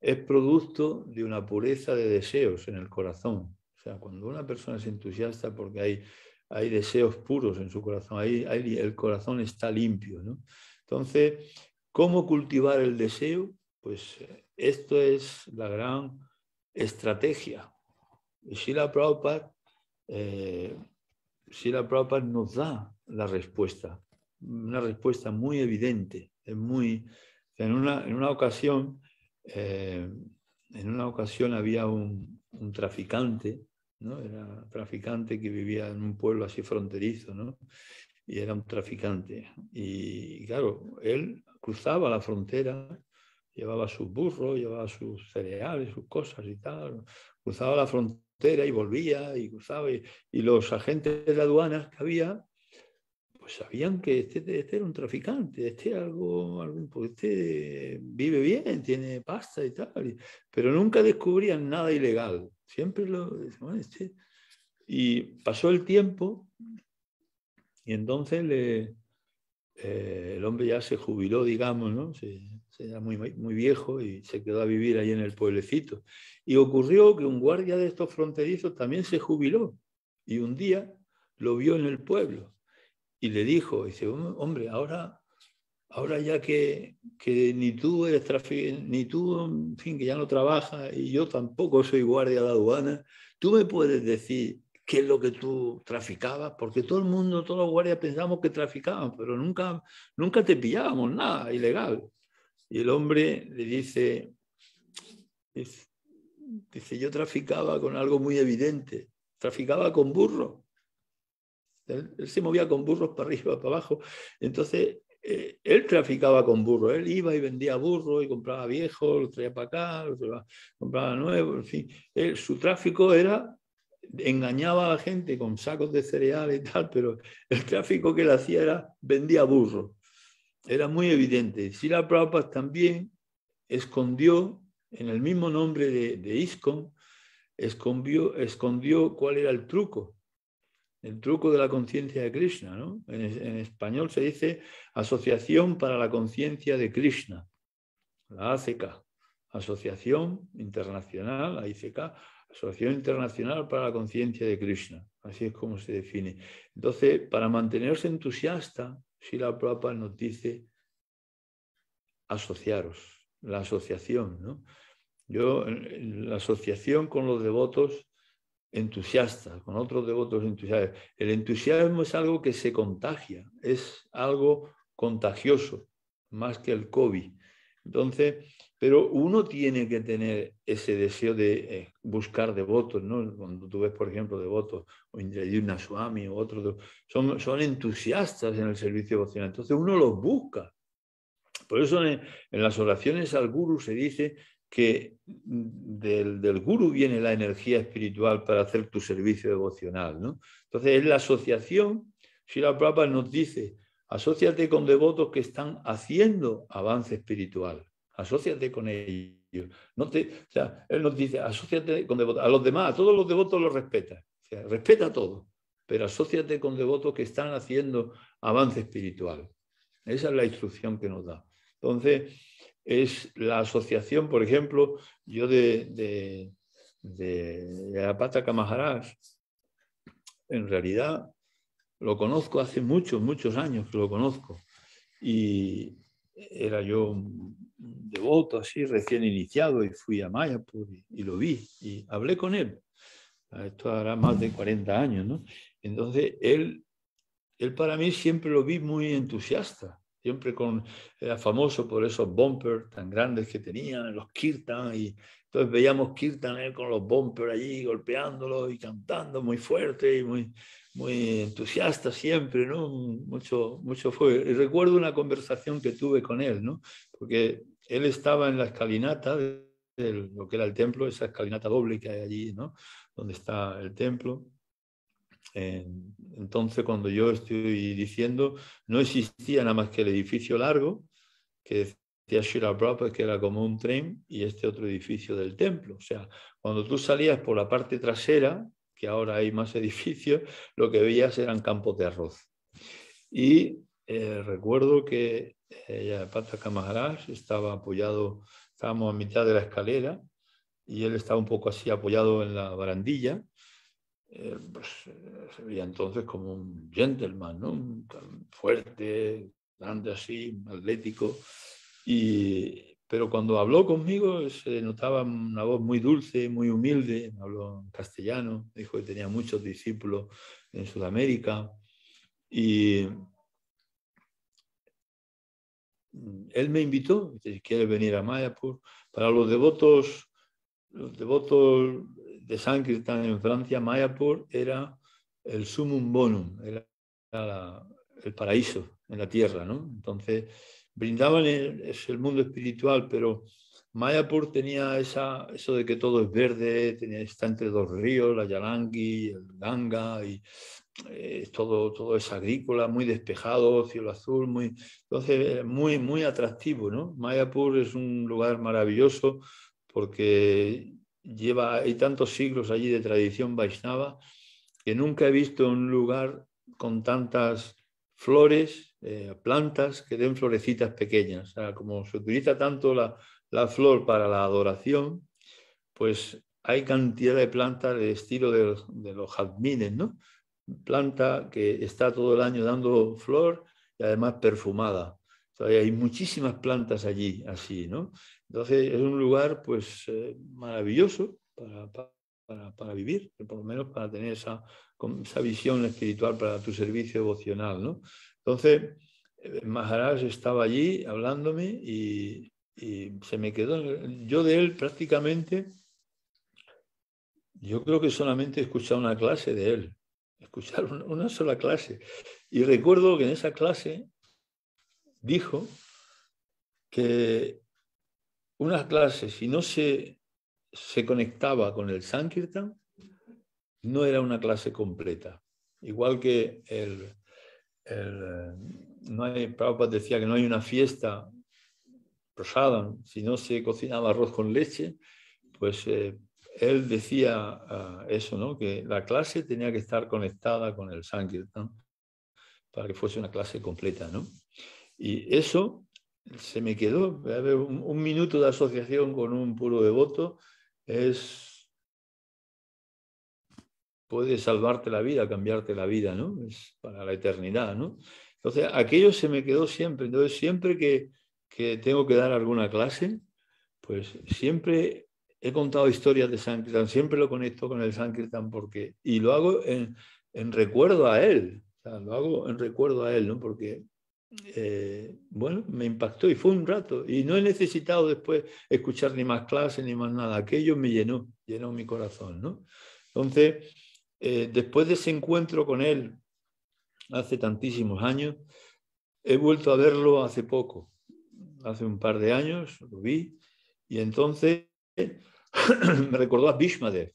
es producto de una pureza de deseos en el corazón. O sea, cuando una persona es entusiasta porque hay hay deseos puros en su corazón, el corazón está limpio. Entonces, ¿cómo cultivar el deseo? Pues eh, esto es la gran estrategia. la Prabhupada, eh, Shila Prabhupada nos da la respuesta, una respuesta muy evidente. en, una, ocasión, eh, en una ocasión había un traficante ¿no? Era traficante que vivía en un pueblo así fronterizo, ¿no? Y era un traficante. Y claro, él cruzaba la frontera, llevaba sus burros, llevaba sus cereales, sus cosas y tal, cruzaba la frontera y volvía y cruzaba. Y, los agentes de aduanas que había, pues sabían que este, este era un traficante, este algo, este vive bien, tiene pasta y tal, pero nunca descubrían nada ilegal. Siempre lo... Y pasó el tiempo y entonces eh, el hombre ya se jubiló, digamos, ¿no? Se, se era muy, muy viejo y se quedó a vivir ahí en el pueblecito. Y ocurrió que un guardia de estos fronterizos también se jubiló y un día lo vio en el pueblo y le dijo, dice, hombre, ahora ahora ya que, que ni tú eres ni tú, en fin, que ya no trabajas y yo tampoco soy guardia de aduana, tú me puedes decir qué es lo que tú traficabas, porque todo el mundo, todos los guardias pensamos que traficaban, pero nunca, nunca te pillábamos nada ilegal. Y el hombre le dice, dice, yo traficaba con algo muy evidente, traficaba con burros. Él, él, se movía con burros para arriba, para abajo. Entonces eh, él traficaba con burro. él iba y vendía burro y compraba viejos, los traía para acá, los compraba nuevos, en fin. Eh, su tráfico era, engañaba a la gente con sacos de cereal y tal, pero el tráfico que él hacía era, vendía burro. Era muy evidente. si la Prabhupada también escondió, en el mismo nombre de, de escondió cuál era el truco el truco de la conciencia de Krishna. ¿no? En, español se dice Asociación para la Conciencia de Krishna, la ACK, Asociación Internacional, La ICK. Asociación Internacional para la Conciencia de Krishna. Así es como se define. Entonces, para mantenerse entusiasta, si la propia nos dice asociaros, la asociación. ¿no? Yo, la asociación con los devotos entusiastas, con otros devotos entusiastas. El entusiasmo es algo que se contagia, es algo contagioso, más que el COVID. Entonces, pero uno tiene que tener ese deseo de eh, buscar devotos, ¿no? Cuando tú ves, por ejemplo, devotos, o Indrayuna Swami, o otros, son, son entusiastas en el servicio devocional. Entonces uno los busca. Por eso en, en las oraciones al Guru se dice que del, del guru viene la energía espiritual para hacer tu servicio devocional. ¿no? Entonces, es la asociación. la Prabhupada nos dice, asóciate con devotos que están haciendo avance espiritual. Asóciate con ellos. No te, o sea, él nos dice, asóciate con devotos. A los demás, a todos los devotos los respeta. respeta a todos, pero asóciate con devotos que están haciendo avance espiritual. Esa es la instrucción que nos da. Entonces, es la asociación, por ejemplo, yo de, de, de en realidad lo conozco hace muchos, muchos años lo conozco. Y era yo devoto así, recién iniciado, y fui a Mayapur y, lo vi y hablé con él. Esto hará más de 40 años, ¿no? Entonces, él, él para mí siempre lo vi muy entusiasta siempre con, era famoso por esos bumpers tan grandes que tenían, los kirtan, y entonces veíamos kirtan con los bumpers allí golpeándolos y cantando muy fuerte y muy, muy entusiasta siempre, ¿no? Mucho, mucho fue. Y recuerdo una conversación que tuve con él, ¿no? Porque él estaba en la escalinata de lo que era el templo, esa escalinata doble que hay allí, ¿no? Donde está el templo entonces, cuando yo estoy diciendo, no existía nada más que el edificio largo, que decía Shira que era como un tren, y este otro edificio del templo. O sea, cuando tú salías por la parte trasera, que ahora hay más (laughs) edificios, lo que veías eran campos de arroz. Y eh, recuerdo que eh, ya Pataka estaba apoyado, estábamos a mitad de la escalera, y él estaba un poco así apoyado en la barandilla, eh, pues, eh, se veía entonces como un gentleman, ¿no? Tan fuerte, grande así, atlético. Y, pero cuando habló conmigo se notaba una voz muy dulce, muy humilde, habló en castellano, dijo que tenía muchos discípulos en Sudamérica. Y mm, él me invitó, dice, quiere venir a Mayapur, para los devotos, los devotos de Sankirtan en Francia, Mayapur era el sumum bonum, era el paraíso en la tierra, ¿no? Entonces, brindaban el, mundo espiritual, pero Mayapur tenía esa, eso de que todo es verde, tenía, está entre dos ríos, la Yalangi, el Ganga, y eh, todo, todo es agrícola, muy despejado, cielo azul, muy, entonces muy, muy atractivo. ¿no? Mayapur es un lugar maravilloso porque lleva, hay tantos siglos allí de tradición Vaishnava que nunca he visto un lugar con tantas flores, eh, plantas que den florecitas pequeñas. como se utiliza tanto la, flor para la adoración, pues hay cantidad de plantas de estilo de, los jazmines, ¿no? Planta que está todo el año dando flor y además perfumada. hay muchísimas plantas allí así, ¿no? Entonces es un lugar pues eh, maravilloso para, vivir, eh, por lo menos para tener esa, esa visión espiritual para tu servicio emocional. ¿no? Entonces eh, Maharaj estaba allí hablándome y, y se me quedó, yo de él prácticamente, yo creo que solamente he escuchado una clase de él, (laughs) escuchar una sola clase. Y recuerdo que en esa clase dijo que unas clases si no se, se conectaba con el Sankirtan, no era una clase completa. Igual que el, el no hay, Prabhupada decía que no hay una fiesta prosada, si no se cocinaba arroz con leche, pues eh, él decía eh, eso, ¿no? que la clase tenía que estar conectada con el Sankirtan para que fuese una clase completa. ¿no? Y eso se me quedó. Un, minuto de asociación con un puro devoto es. puede salvarte la vida, cambiarte la vida, ¿no? Es para la eternidad, ¿no? Entonces, aquello se me quedó siempre. Entonces, siempre que, tengo que dar alguna clase, pues siempre he contado historias de Sankirtan, siempre lo conecto con el Sankirtan porque. y lo hago en, en recuerdo a él. lo hago en recuerdo a él, ¿no? Porque eh, bueno, me impactó y fue un rato. Y no he necesitado después escuchar ni más clases ni más nada. Aquello me llenó, llenó mi corazón, ¿no? Entonces, eh, después de ese encuentro con él hace tantísimos años, he vuelto a verlo hace poco, hace un par de años, lo vi, y entonces (clears throat) me recordó a Bishmadev.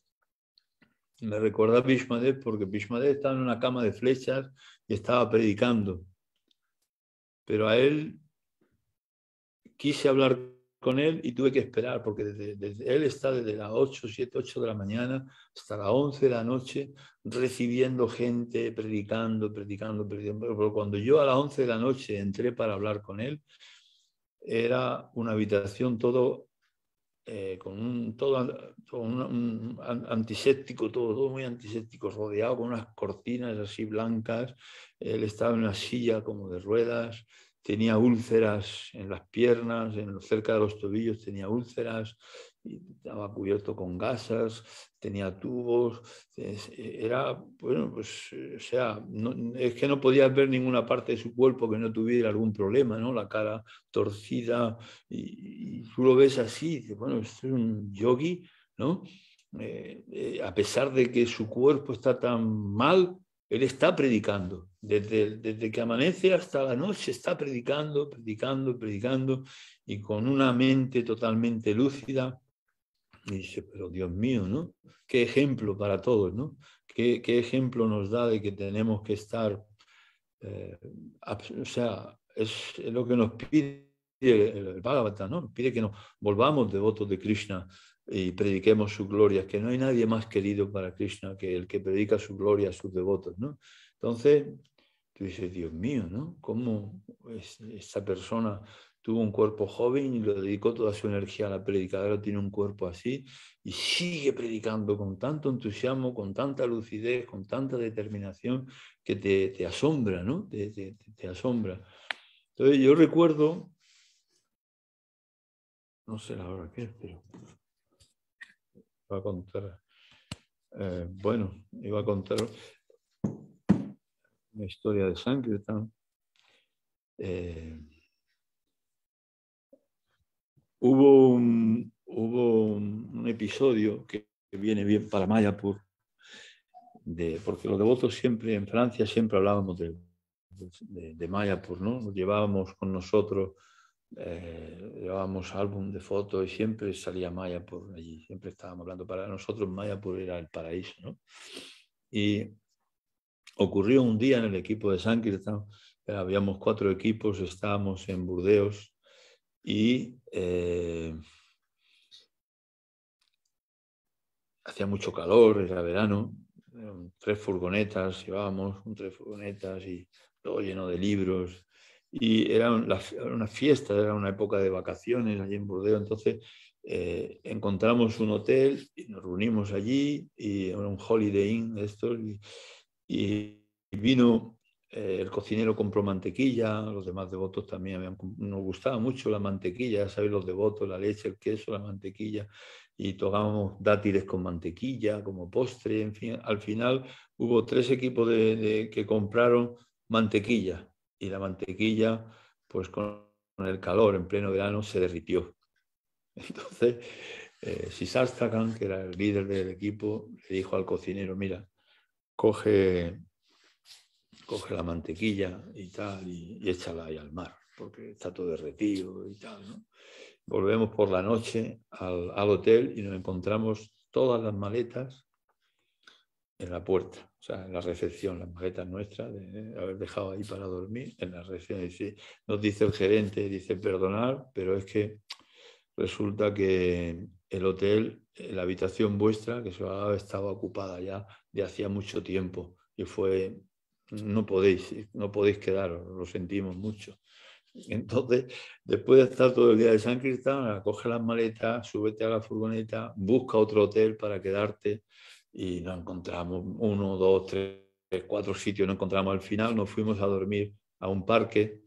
Me recordó a Bishmadev porque Bishmadev estaba en una cama de flechas y estaba predicando pero a él quise hablar con él y tuve que esperar, porque desde, él está desde las 8, 7, 8 de la mañana hasta las 11 de la noche recibiendo gente, predicando, predicando, predicando. Pero cuando yo a las 11 de la noche entré para hablar con él, era una habitación todo eh, con un, todo, antiséptico, todo muy antiséptico, rodeado con unas cortinas así blancas, él estaba en una silla como de ruedas, tenía úlceras en las piernas, en, cerca de los tobillos tenía úlceras, estaba cubierto con gasas, tenía tubos, era, bueno, pues, o sea, es que no podías ver ninguna parte de su cuerpo que no tuviera algún problema, ¿no? La cara torcida, y, tú lo ves así, bueno, esto es un yogi, ¿no? Eh, eh, a pesar de que su cuerpo está tan mal, él está predicando. Desde, desde, que amanece hasta la noche está predicando, predicando, predicando y con una mente totalmente lúcida. dice, pero Dios mío, ¿no? Qué ejemplo para todos, ¿no? Qué, ejemplo nos da de que tenemos que estar, eh, o sea, es lo que nos pide el, Bhagavata, ¿no? Pide que nos volvamos devotos de Krishna, y prediquemos su gloria, que no hay nadie más querido para Krishna que el que predica su gloria a sus devotos, ¿no? Entonces, tú dices, Dios mío, ¿no? ¿Cómo esta persona tuvo un cuerpo joven y lo dedicó toda su energía a la predicadora, tiene un cuerpo así y sigue predicando con tanto entusiasmo, con tanta lucidez, con tanta determinación que te, te asombra, ¿no? Te, te, te asombra. Entonces, yo recuerdo, no sé la hora que es, pero a contar. Eh, bueno, iba a contar una historia de Sankirtan. Eh, hubo un, hubo un, episodio que, viene bien para Mayapur, de, porque los devotos siempre en Francia siempre hablábamos de, Mayapur, ¿no? llevábamos con nosotros eh, llevábamos álbum de fotos y siempre salía Maya por allí, siempre estábamos hablando. Para nosotros por era el paraíso, Y ocurrió un día en el equipo de Sankirtan, eh, habíamos cuatro equipos, estábamos en Burdeos y eh, hacía mucho calor, era verano, tres furgonetas llevábamos, un tres furgonetas y todo lleno de libros y era una fiesta, era una época de vacaciones allí en Burdeos, entonces eh, encontramos un hotel y nos reunimos allí y era un Holiday Inn esto. y, vino eh, el cocinero compró mantequilla, los demás devotos también nos gustaba mucho la mantequilla, ya sabéis los devotos, la leche, el queso, la mantequilla y tocábamos dátiles con mantequilla como postre, en fin, al final hubo tres equipos de, que compraron mantequilla y la mantequilla, pues con el calor en pleno verano, se derritió. (laughs) Entonces, eh, Sisastrakan, que era el líder del equipo, le dijo al cocinero, mira, coge, coge la mantequilla y tal, y, échala ahí al mar, porque está todo derretido y tal. Volvemos por la noche al, al hotel y nos encontramos todas las maletas en la puerta, o sea, en la recepción, las maletas nuestras, de haber dejado ahí para dormir, en la recepción. Y nos dice el gerente, dice, perdonar, pero es que resulta que el hotel, eh, la habitación vuestra, que se ha estaba ocupada ya de hacía mucho tiempo, y fue, no podéis, no podéis quedaros, lo sentimos mucho. Entonces, después de estar todo el día de San Cristóbal, coge las maletas, súbete a la furgoneta, busca otro hotel para quedarte y no encontramos uno, dos, tres, cuatro sitios, no encontramos al final, nos fuimos a dormir a un parque,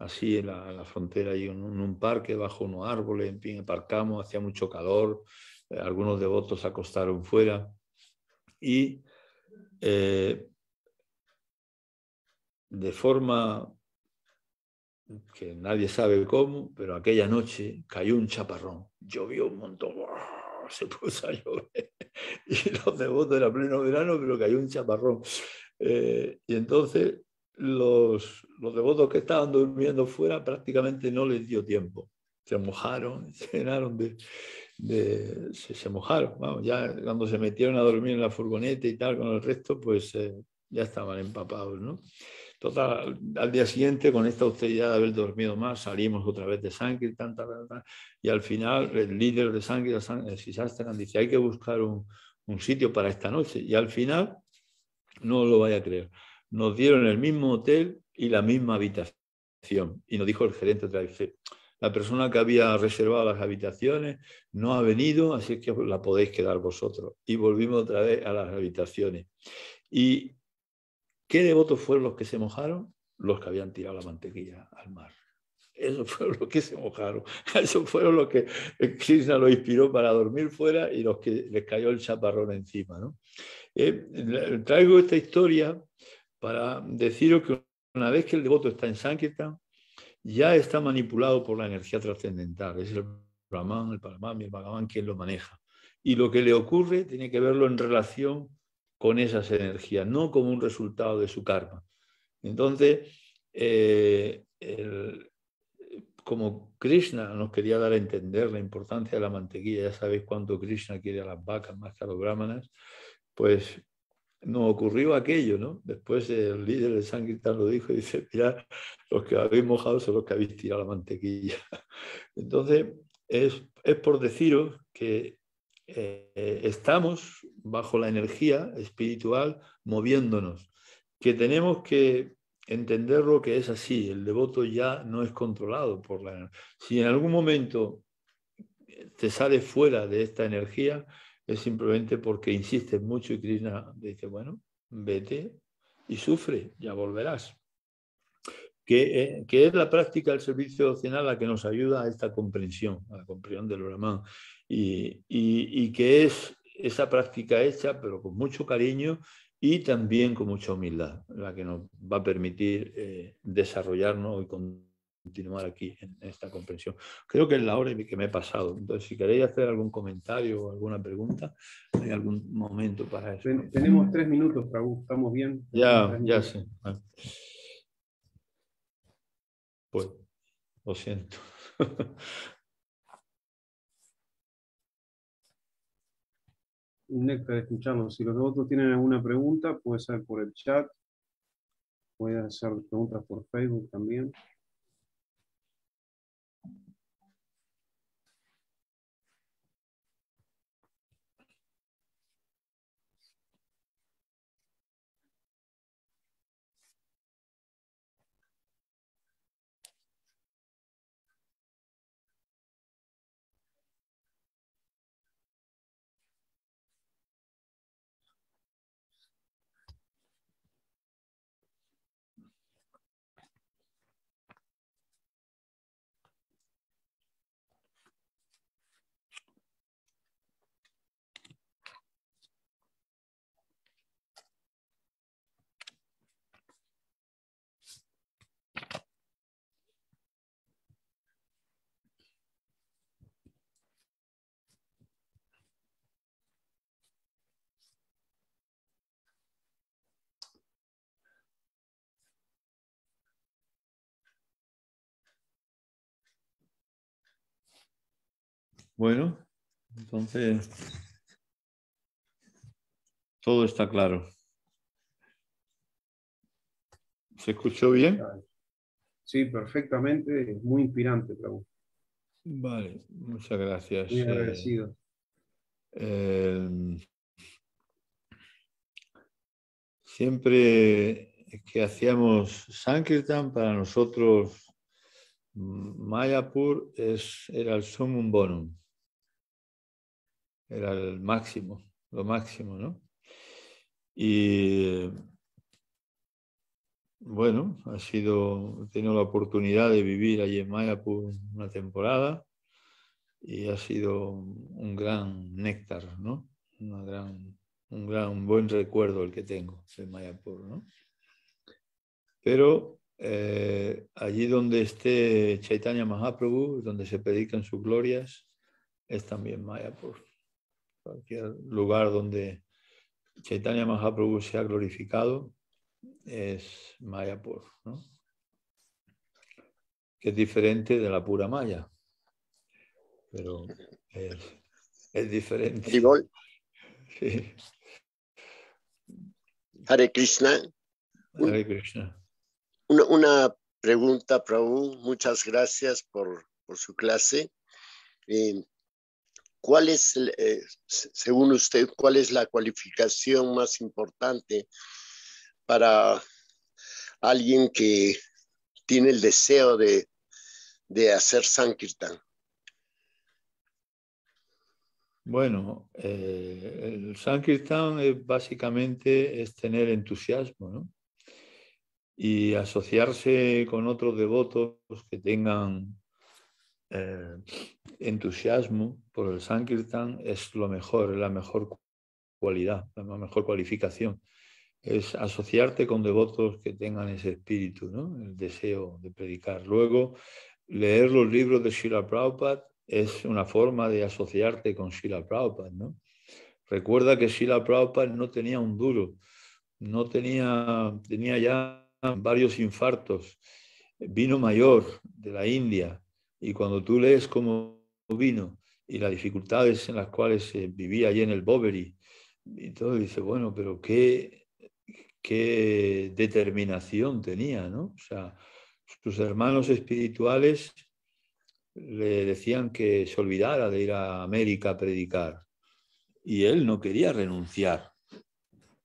así en la, frontera, y en un, parque bajo unos árboles, en fin, aparcamos, hacía mucho calor, eh, algunos devotos se acostaron fuera y eh, de forma que nadie sabe cómo, pero aquella noche cayó un chaparrón, llovió un montón se puso a llover (laughs) y los devotos era pleno verano, pero cayó un chaparrón. Eh, y entonces los, los devotos que estaban durmiendo fuera prácticamente no les dio tiempo. Se mojaron, (laughs) se llenaron de... se, se, mojaron, ya cuando se metieron a dormir en la furgoneta y tal con el resto, pues eh, ya estaban empapados, ¿no? Total, al día siguiente, con esta austeridad de haber dormido más, salimos otra vez de sangre y al final el líder de sangre el Sisastran, dice, hay que buscar un, un, sitio para esta noche. Y al final, no lo vaya a creer, nos dieron el mismo hotel y la misma habitación. Y nos dijo el gerente otra vez, la persona que había reservado las habitaciones no ha venido, así que la podéis quedar vosotros. Y volvimos otra vez a las habitaciones. Y ¿Qué devotos fueron los que se mojaron? Los que habían tirado la mantequilla al mar. Esos (laughs) fueron los que se mojaron. Esos fueron los que Krishna lo inspiró para dormir fuera y los que les cayó el chaparrón encima. ¿no? Eh, traigo esta historia para deciros que una vez que el devoto está en Sankirtan, ya está manipulado por la energía trascendental. Es el Brahman, el paramán y el Bhagavan quien lo maneja. Y lo que le ocurre tiene que verlo en relación con esas energías, no como un resultado de su karma. Entonces, eh, como Krishna nos quería dar a entender la importancia de la mantequilla, ya sabéis cuánto Krishna quiere a las vacas más que a los brahmanas, pues nos ocurrió aquello, ¿no? Después el líder de Sankirtan lo dijo y dice, mira, los que habéis mojado son los que habéis tirado la mantequilla. (laughs) Entonces, es, es por deciros que eh, estamos bajo la energía espiritual moviéndonos, que tenemos que entender lo que es así, el devoto ya no es controlado por la energía. Si en algún momento te sale fuera de esta energía, es simplemente porque insistes mucho y Krishna dice, bueno, vete y sufre, ya volverás. Eh, que, es la práctica del servicio docional la que nos ayuda a esta comprensión, a la comprensión del Oramán, y, y, que es esa práctica hecha, pero con mucho cariño y también con mucha humildad, la que nos va a permitir eh, desarrollarnos y continuar aquí en esta comprensión. Creo que es la hora y que me he pasado, entonces si queréis hacer algún comentario o alguna pregunta, hay algún momento para eso. tenemos tres minutos, Raúl, estamos bien. Ya, ya sí. Pues, lo siento. (laughs) Néstor, escuchamos. Si los otros tienen alguna pregunta, puede ser por el chat. puede hacer preguntas por Facebook también. Bueno, entonces todo está claro. ¿Se escuchó bien? Sí, perfectamente. Muy inspirante, Prabhu. Vale, muchas gracias. Muy eh, agradecido. Eh, siempre que hacíamos Sankirtan, para nosotros Mayapur es, era el sumum bonum era el máximo, lo máximo, ¿no? Y bueno, ha sido, he tenido la oportunidad de vivir allí en Mayapur una temporada y ha sido un gran néctar, ¿no? gran, un gran buen recuerdo el que tengo de Mayapur, ¿no? Pero eh, allí donde esté Chaitanya Mahaprabhu, donde se predican sus glorias, es también Mayapur cualquier lugar donde Chaitanya Mahaprabhu se ha glorificado es Mayapur, ¿no? que es diferente de la pura Maya, pero es, diferente. (laughs) Hare Krishna. Hare Krishna. Una, pregunta, Prabhu. Muchas gracias por, su clase. Eh, ¿Cuál es, eh, según usted, cuál es la cualificación más importante para alguien que tiene el deseo de, de hacer Sankirtan? Bueno, eh, el Sankirtan básicamente es tener entusiasmo y asociarse con otros devotos que tengan eh, entusiasmo por el Sankirtan es lo mejor, la mejor cualidad, la mejor cualificación. Es asociarte con devotos que tengan ese espíritu, ¿no? el deseo de predicar. Luego, leer los libros de Shila Prabhupada es una forma de asociarte con Shila Prabhupada. ¿no? Recuerda que Shila Prabhupada no tenía un duro, no tenía, tenía ya varios infartos, vino mayor de la India, y cuando tú lees cómo vino y las dificultades en las cuales eh, vivía allí en el Boveri, y todo, dice, bueno, pero qué, qué determinación tenía, ¿no? O sea, sus hermanos espirituales le decían que se olvidara de ir a América a predicar y él no quería renunciar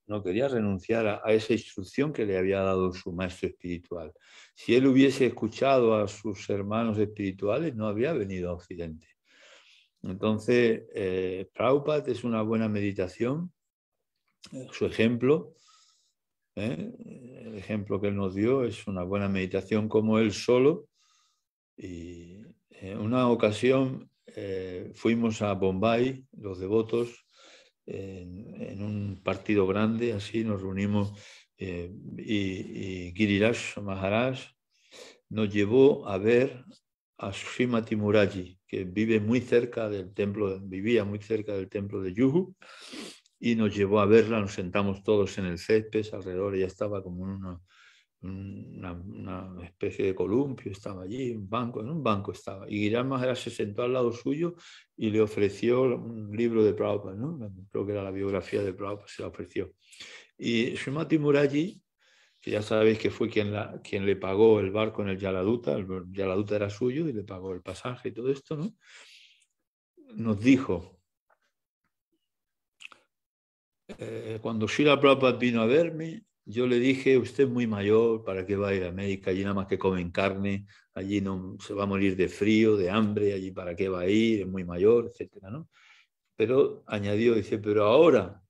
no quería renunciar a, esa instrucción que le había dado su maestro espiritual. Si él hubiese escuchado a sus hermanos espirituales, no habría venido a Occidente. Entonces, eh, Prabhupada es una buena meditación, eh, su ejemplo, eh, el ejemplo que él nos dio es una buena meditación como él solo. Y en una ocasión eh, fuimos a Bombay, los devotos, en, un partido grande, así nos reunimos eh, y, y Giriraj Maharaj nos llevó a ver a Srimati Timuraji que vive muy cerca del templo, vivía muy cerca del templo de Yuhu, y nos llevó a verla, nos sentamos todos en el césped, alrededor ya estaba como una una, especie de columpio estaba allí, un banco, en un banco estaba. Y Guillermo se sentó al lado suyo y le ofreció un libro de Prabhupada, ¿no? creo que era la biografía de Prabhupada, se la ofreció. Y Shimati Muraji, que ya sabéis que fue quien, la, quien le pagó el barco en el Yaladuta, el Yaladuta era suyo y le pagó el pasaje y todo esto, ¿no? nos dijo, eh, cuando Shila Prabhupada vino a verme, yo le dije, usted es muy mayor, ¿para qué va a ir a América? Allí nada más que comen carne, allí no se va a morir de frío, de hambre, allí para qué va a ir, es muy mayor, etc. ¿no? Pero añadió, dice, pero ahora,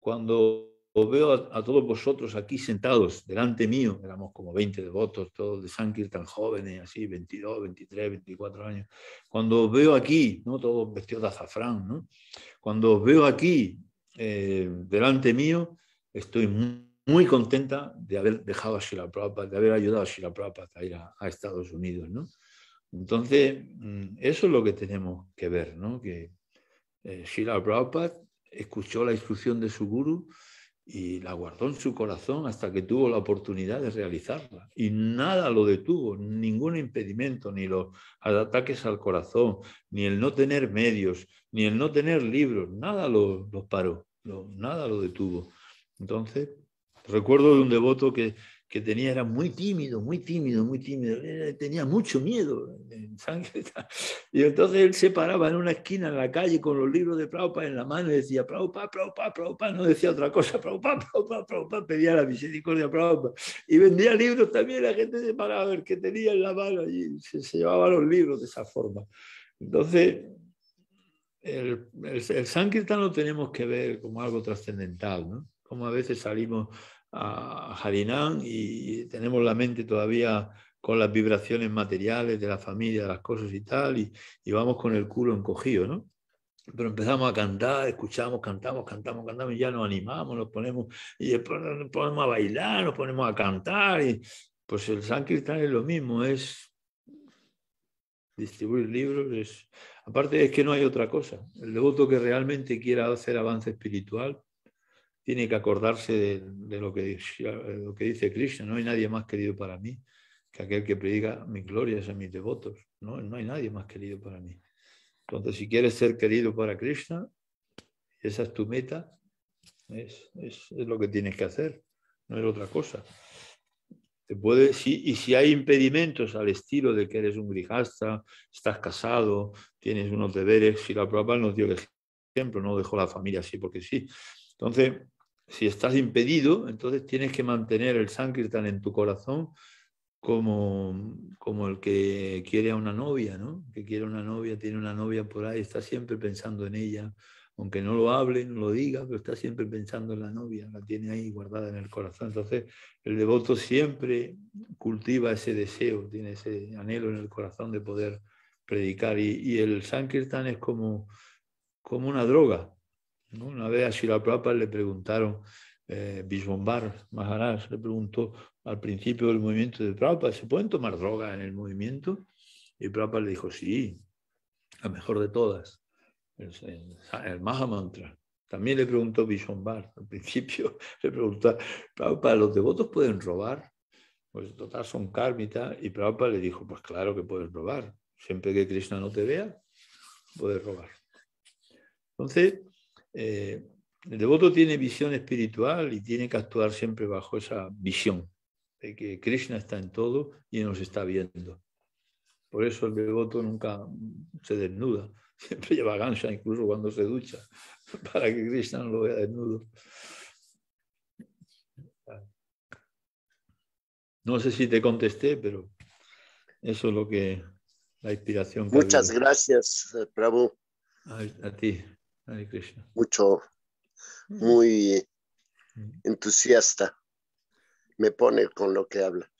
cuando veo a, todos vosotros aquí sentados delante mío, éramos como 20 devotos, todos de tan jóvenes, así, 22, 23, 24 años, cuando veo aquí, ¿no? todos vestidos de azafrán, cuando veo aquí eh, delante mío, estoy muy muy contenta de haber dejado a Shila Prabhupada, de haber ayudado a Shila Prabhupada a ir a, Estados Unidos, ¿no? Entonces, mm, eso es lo que tenemos que ver, ¿no? Que eh, Sheila Shila Prabhupada escuchó la instrucción de su guru y la guardó en su corazón hasta que tuvo la oportunidad de realizarla. Y nada lo detuvo, ningún impedimento, ni los ataques al corazón, ni el no tener medios, ni el no tener libros, nada lo, paró, nada lo detuvo. Entonces, Recuerdo de un devoto que, que tenía, era muy tímido, muy tímido, muy tímido, eh, tenía mucho miedo. en Y entonces él se paraba en una esquina en la calle con los libros de Prabhupada en la mano y decía, Prabhupada, Prabhupada, Prabhupada, no decía otra cosa, Prabhupada, Prabhupada, Prabhupada, pedía la misericordia Prabhupada. Y vendía libros también, la gente se paraba a ver qué tenía en la mano y se, llevaba los libros de esa forma. Entonces, el, el, lo tenemos que ver como algo trascendental, ¿no? Como a veces salimos a Harinán y tenemos la mente todavía con las vibraciones materiales de la familia, de las cosas y tal, y, vamos con el culo encogido, ¿no? pero empezamos a cantar, escuchamos, cantamos, cantamos, cantamos, y ya nos animamos, nos ponemos, y después nos ponemos a bailar, nos ponemos a cantar, y pues el Sankirtan es lo mismo, es distribuir libros, es... aparte es que no hay otra cosa. El devoto que realmente quiera hacer avance espiritual tiene que acordarse de, lo, que dice, lo que dice Krishna. No hay nadie más querido para mí que aquel que predica mi gloria a mis devotos. No, no hay nadie más querido para mí. Entonces, si quieres ser querido para Krishna, esa es tu meta, es, es, lo que tienes que hacer, no es otra cosa. Te puede, y si hay impedimentos al estilo de que eres un grijasta, estás casado, tienes unos deberes, si la prueba nos dio que ejemplo, no dejó la familia así porque sí. Entonces, si estás impedido, entonces tienes que mantener el Sankirtan en tu corazón como, como el que quiere a una novia, ¿no? Que quiere una novia, tiene una novia por ahí, está siempre pensando en ella, aunque no lo hable, no lo diga, pero está siempre pensando en la novia, la tiene ahí guardada en el corazón. Entonces, el devoto siempre cultiva ese deseo, tiene ese anhelo en el corazón de poder predicar. Y, el Sankirtan es como, como una droga, una vez a la Prabhupada le preguntaron, eh, Bisbombar Maharaj le preguntó al principio del movimiento de Prabhupada, ¿se pueden tomar drogas en el movimiento? Y Prabhupada le dijo, sí, la mejor de todas, el, el, También le preguntó Bishombar al principio (laughs) le preguntó, Prabhupada, ¿los devotos pueden robar? Pues total son kármita Y Prabhupada le dijo, pues claro que puedes robar. Siempre que Krishna no te vea, puedes robar. Entonces, eh, el devoto tiene visión espiritual y tiene que actuar siempre bajo esa visión de que Krishna está en todo y nos está viendo. Por eso el devoto nunca se desnuda, (laughs) siempre lleva gancha, incluso cuando se ducha, (laughs) para que Krishna no lo vea desnudo. No sé si te contesté, pero eso es lo que la inspiración. Muchas gracias, eh, Prabhu. a ti. Mucho, muy entusiasta. Me pone con lo que habla.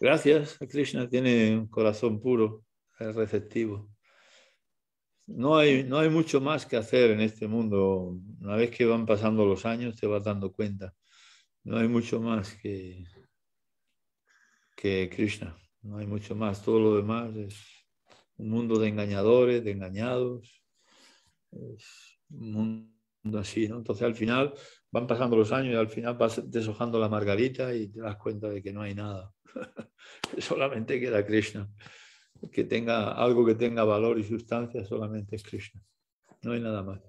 Gracias, Krishna tiene un corazón puro, es receptivo. No hay, no hay mucho más que hacer en este mundo. Una vez que van pasando los años te vas dando cuenta. No hay mucho más que, que Krishna. No hay mucho más. Todo lo demás es un mundo de engañadores, de engañados, un mundo así, ¿no? Entonces al final van pasando los años y al final vas deshojando la margarita y te das cuenta de que no hay nada, (laughs) solamente queda Krishna. Que tenga algo que tenga valor y sustancia solamente es Krishna, no hay nada más.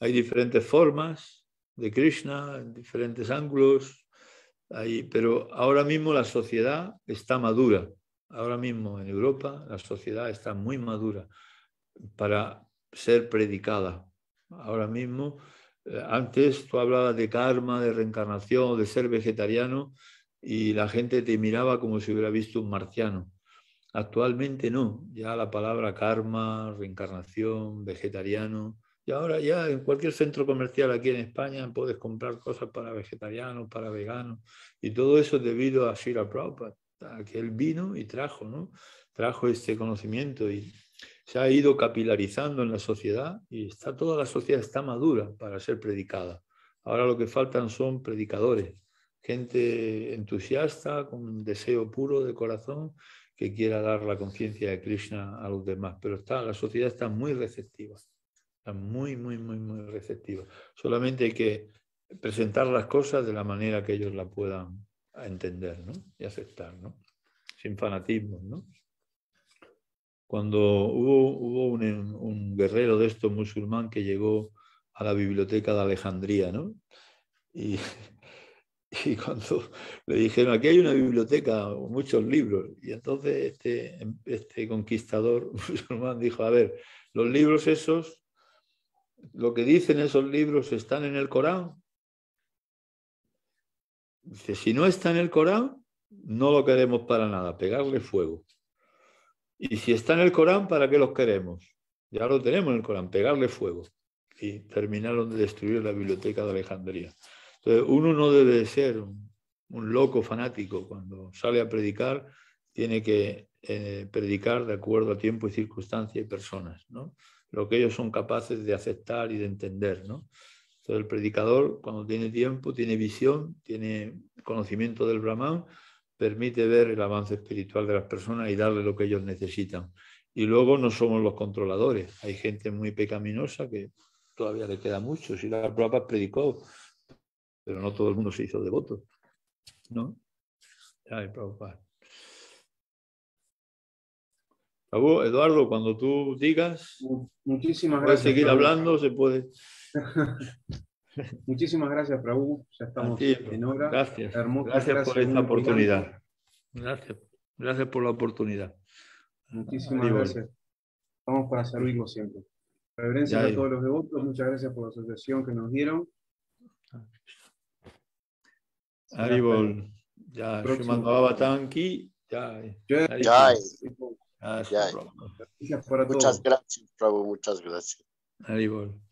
Hay diferentes formas de Krishna, en diferentes ángulos, ahí pero ahora mismo la sociedad está madura Ahora mismo en Europa la sociedad está muy madura para ser predicada. Ahora mismo, eh, antes tú hablabas de karma, de reencarnación, de ser vegetariano y la gente te miraba como si hubiera visto un marciano. Actualmente no, ya la palabra karma, reencarnación, vegetariano, y ahora ya en cualquier centro comercial aquí en España puedes comprar cosas para vegetarianos, para veganos, y todo eso debido a Shira Prabhupada que él vino y trajo, ¿no? Trajo este conocimiento y se ha ido capilarizando en la sociedad y está toda la sociedad está madura para ser predicada. Ahora lo que faltan son predicadores, gente entusiasta con un deseo puro de corazón que quiera dar la conciencia de Krishna a los demás, pero está la sociedad está muy receptiva. Está muy muy muy muy receptiva. Solamente hay que presentar las cosas de la manera que ellos la puedan a entender ¿no? y aceptar, ¿no? sin fanatismo. ¿no? Cuando hubo, un, guerrero de estos musulmán que llegó a la biblioteca de Alejandría, ¿no? (laughs) y, cuando le dijeron, aquí hay una biblioteca, muchos libros, y entonces este, este conquistador (laughs) musulmán dijo, a ver, los libros esos, lo que dicen esos libros están en el Corán, Dice, si no está en el Corán, no lo queremos para nada, pegarle fuego. Y si está en el Corán, ¿para qué los queremos? Ya lo tenemos en el Corán, pegarle fuego. Y terminaron de destruir la biblioteca de Alejandría. Entonces, uno no debe ser un, loco fanático. Cuando sale a predicar, tiene que eh, predicar de acuerdo a tiempo y circunstancia y personas, ¿no? Lo que ellos son capaces de aceptar y de entender, ¿no? el predicador, cuando tiene tiempo, tiene visión, tiene conocimiento del Brahman, permite ver el avance espiritual de las personas y darle lo que ellos necesitan. Y luego no somos los controladores. Hay gente muy pecaminosa que todavía le queda mucho. Si la Prabhupada predicó, pero no todo el mundo se hizo devoto. ¿No? Eduardo, cuando tú digas, muchísimas gracias. seguir hablando, se puede. (laughs) Muchísimas gracias, Prabhu. Ya estamos en hora. Gracias. Gracias, por esta oportunidad. Gracias. Gracias por la oportunidad. Muchísimas gracias. Vamos para servirlo siempre. Reverencia a todos los devotos. Muchas gracias por la asociación que nos dieron. Aribol. Ya, Shuman Babatanki. Ya. Ya. Ya. Muchas gracias, Prabhu. Muchas gracias. Aribol.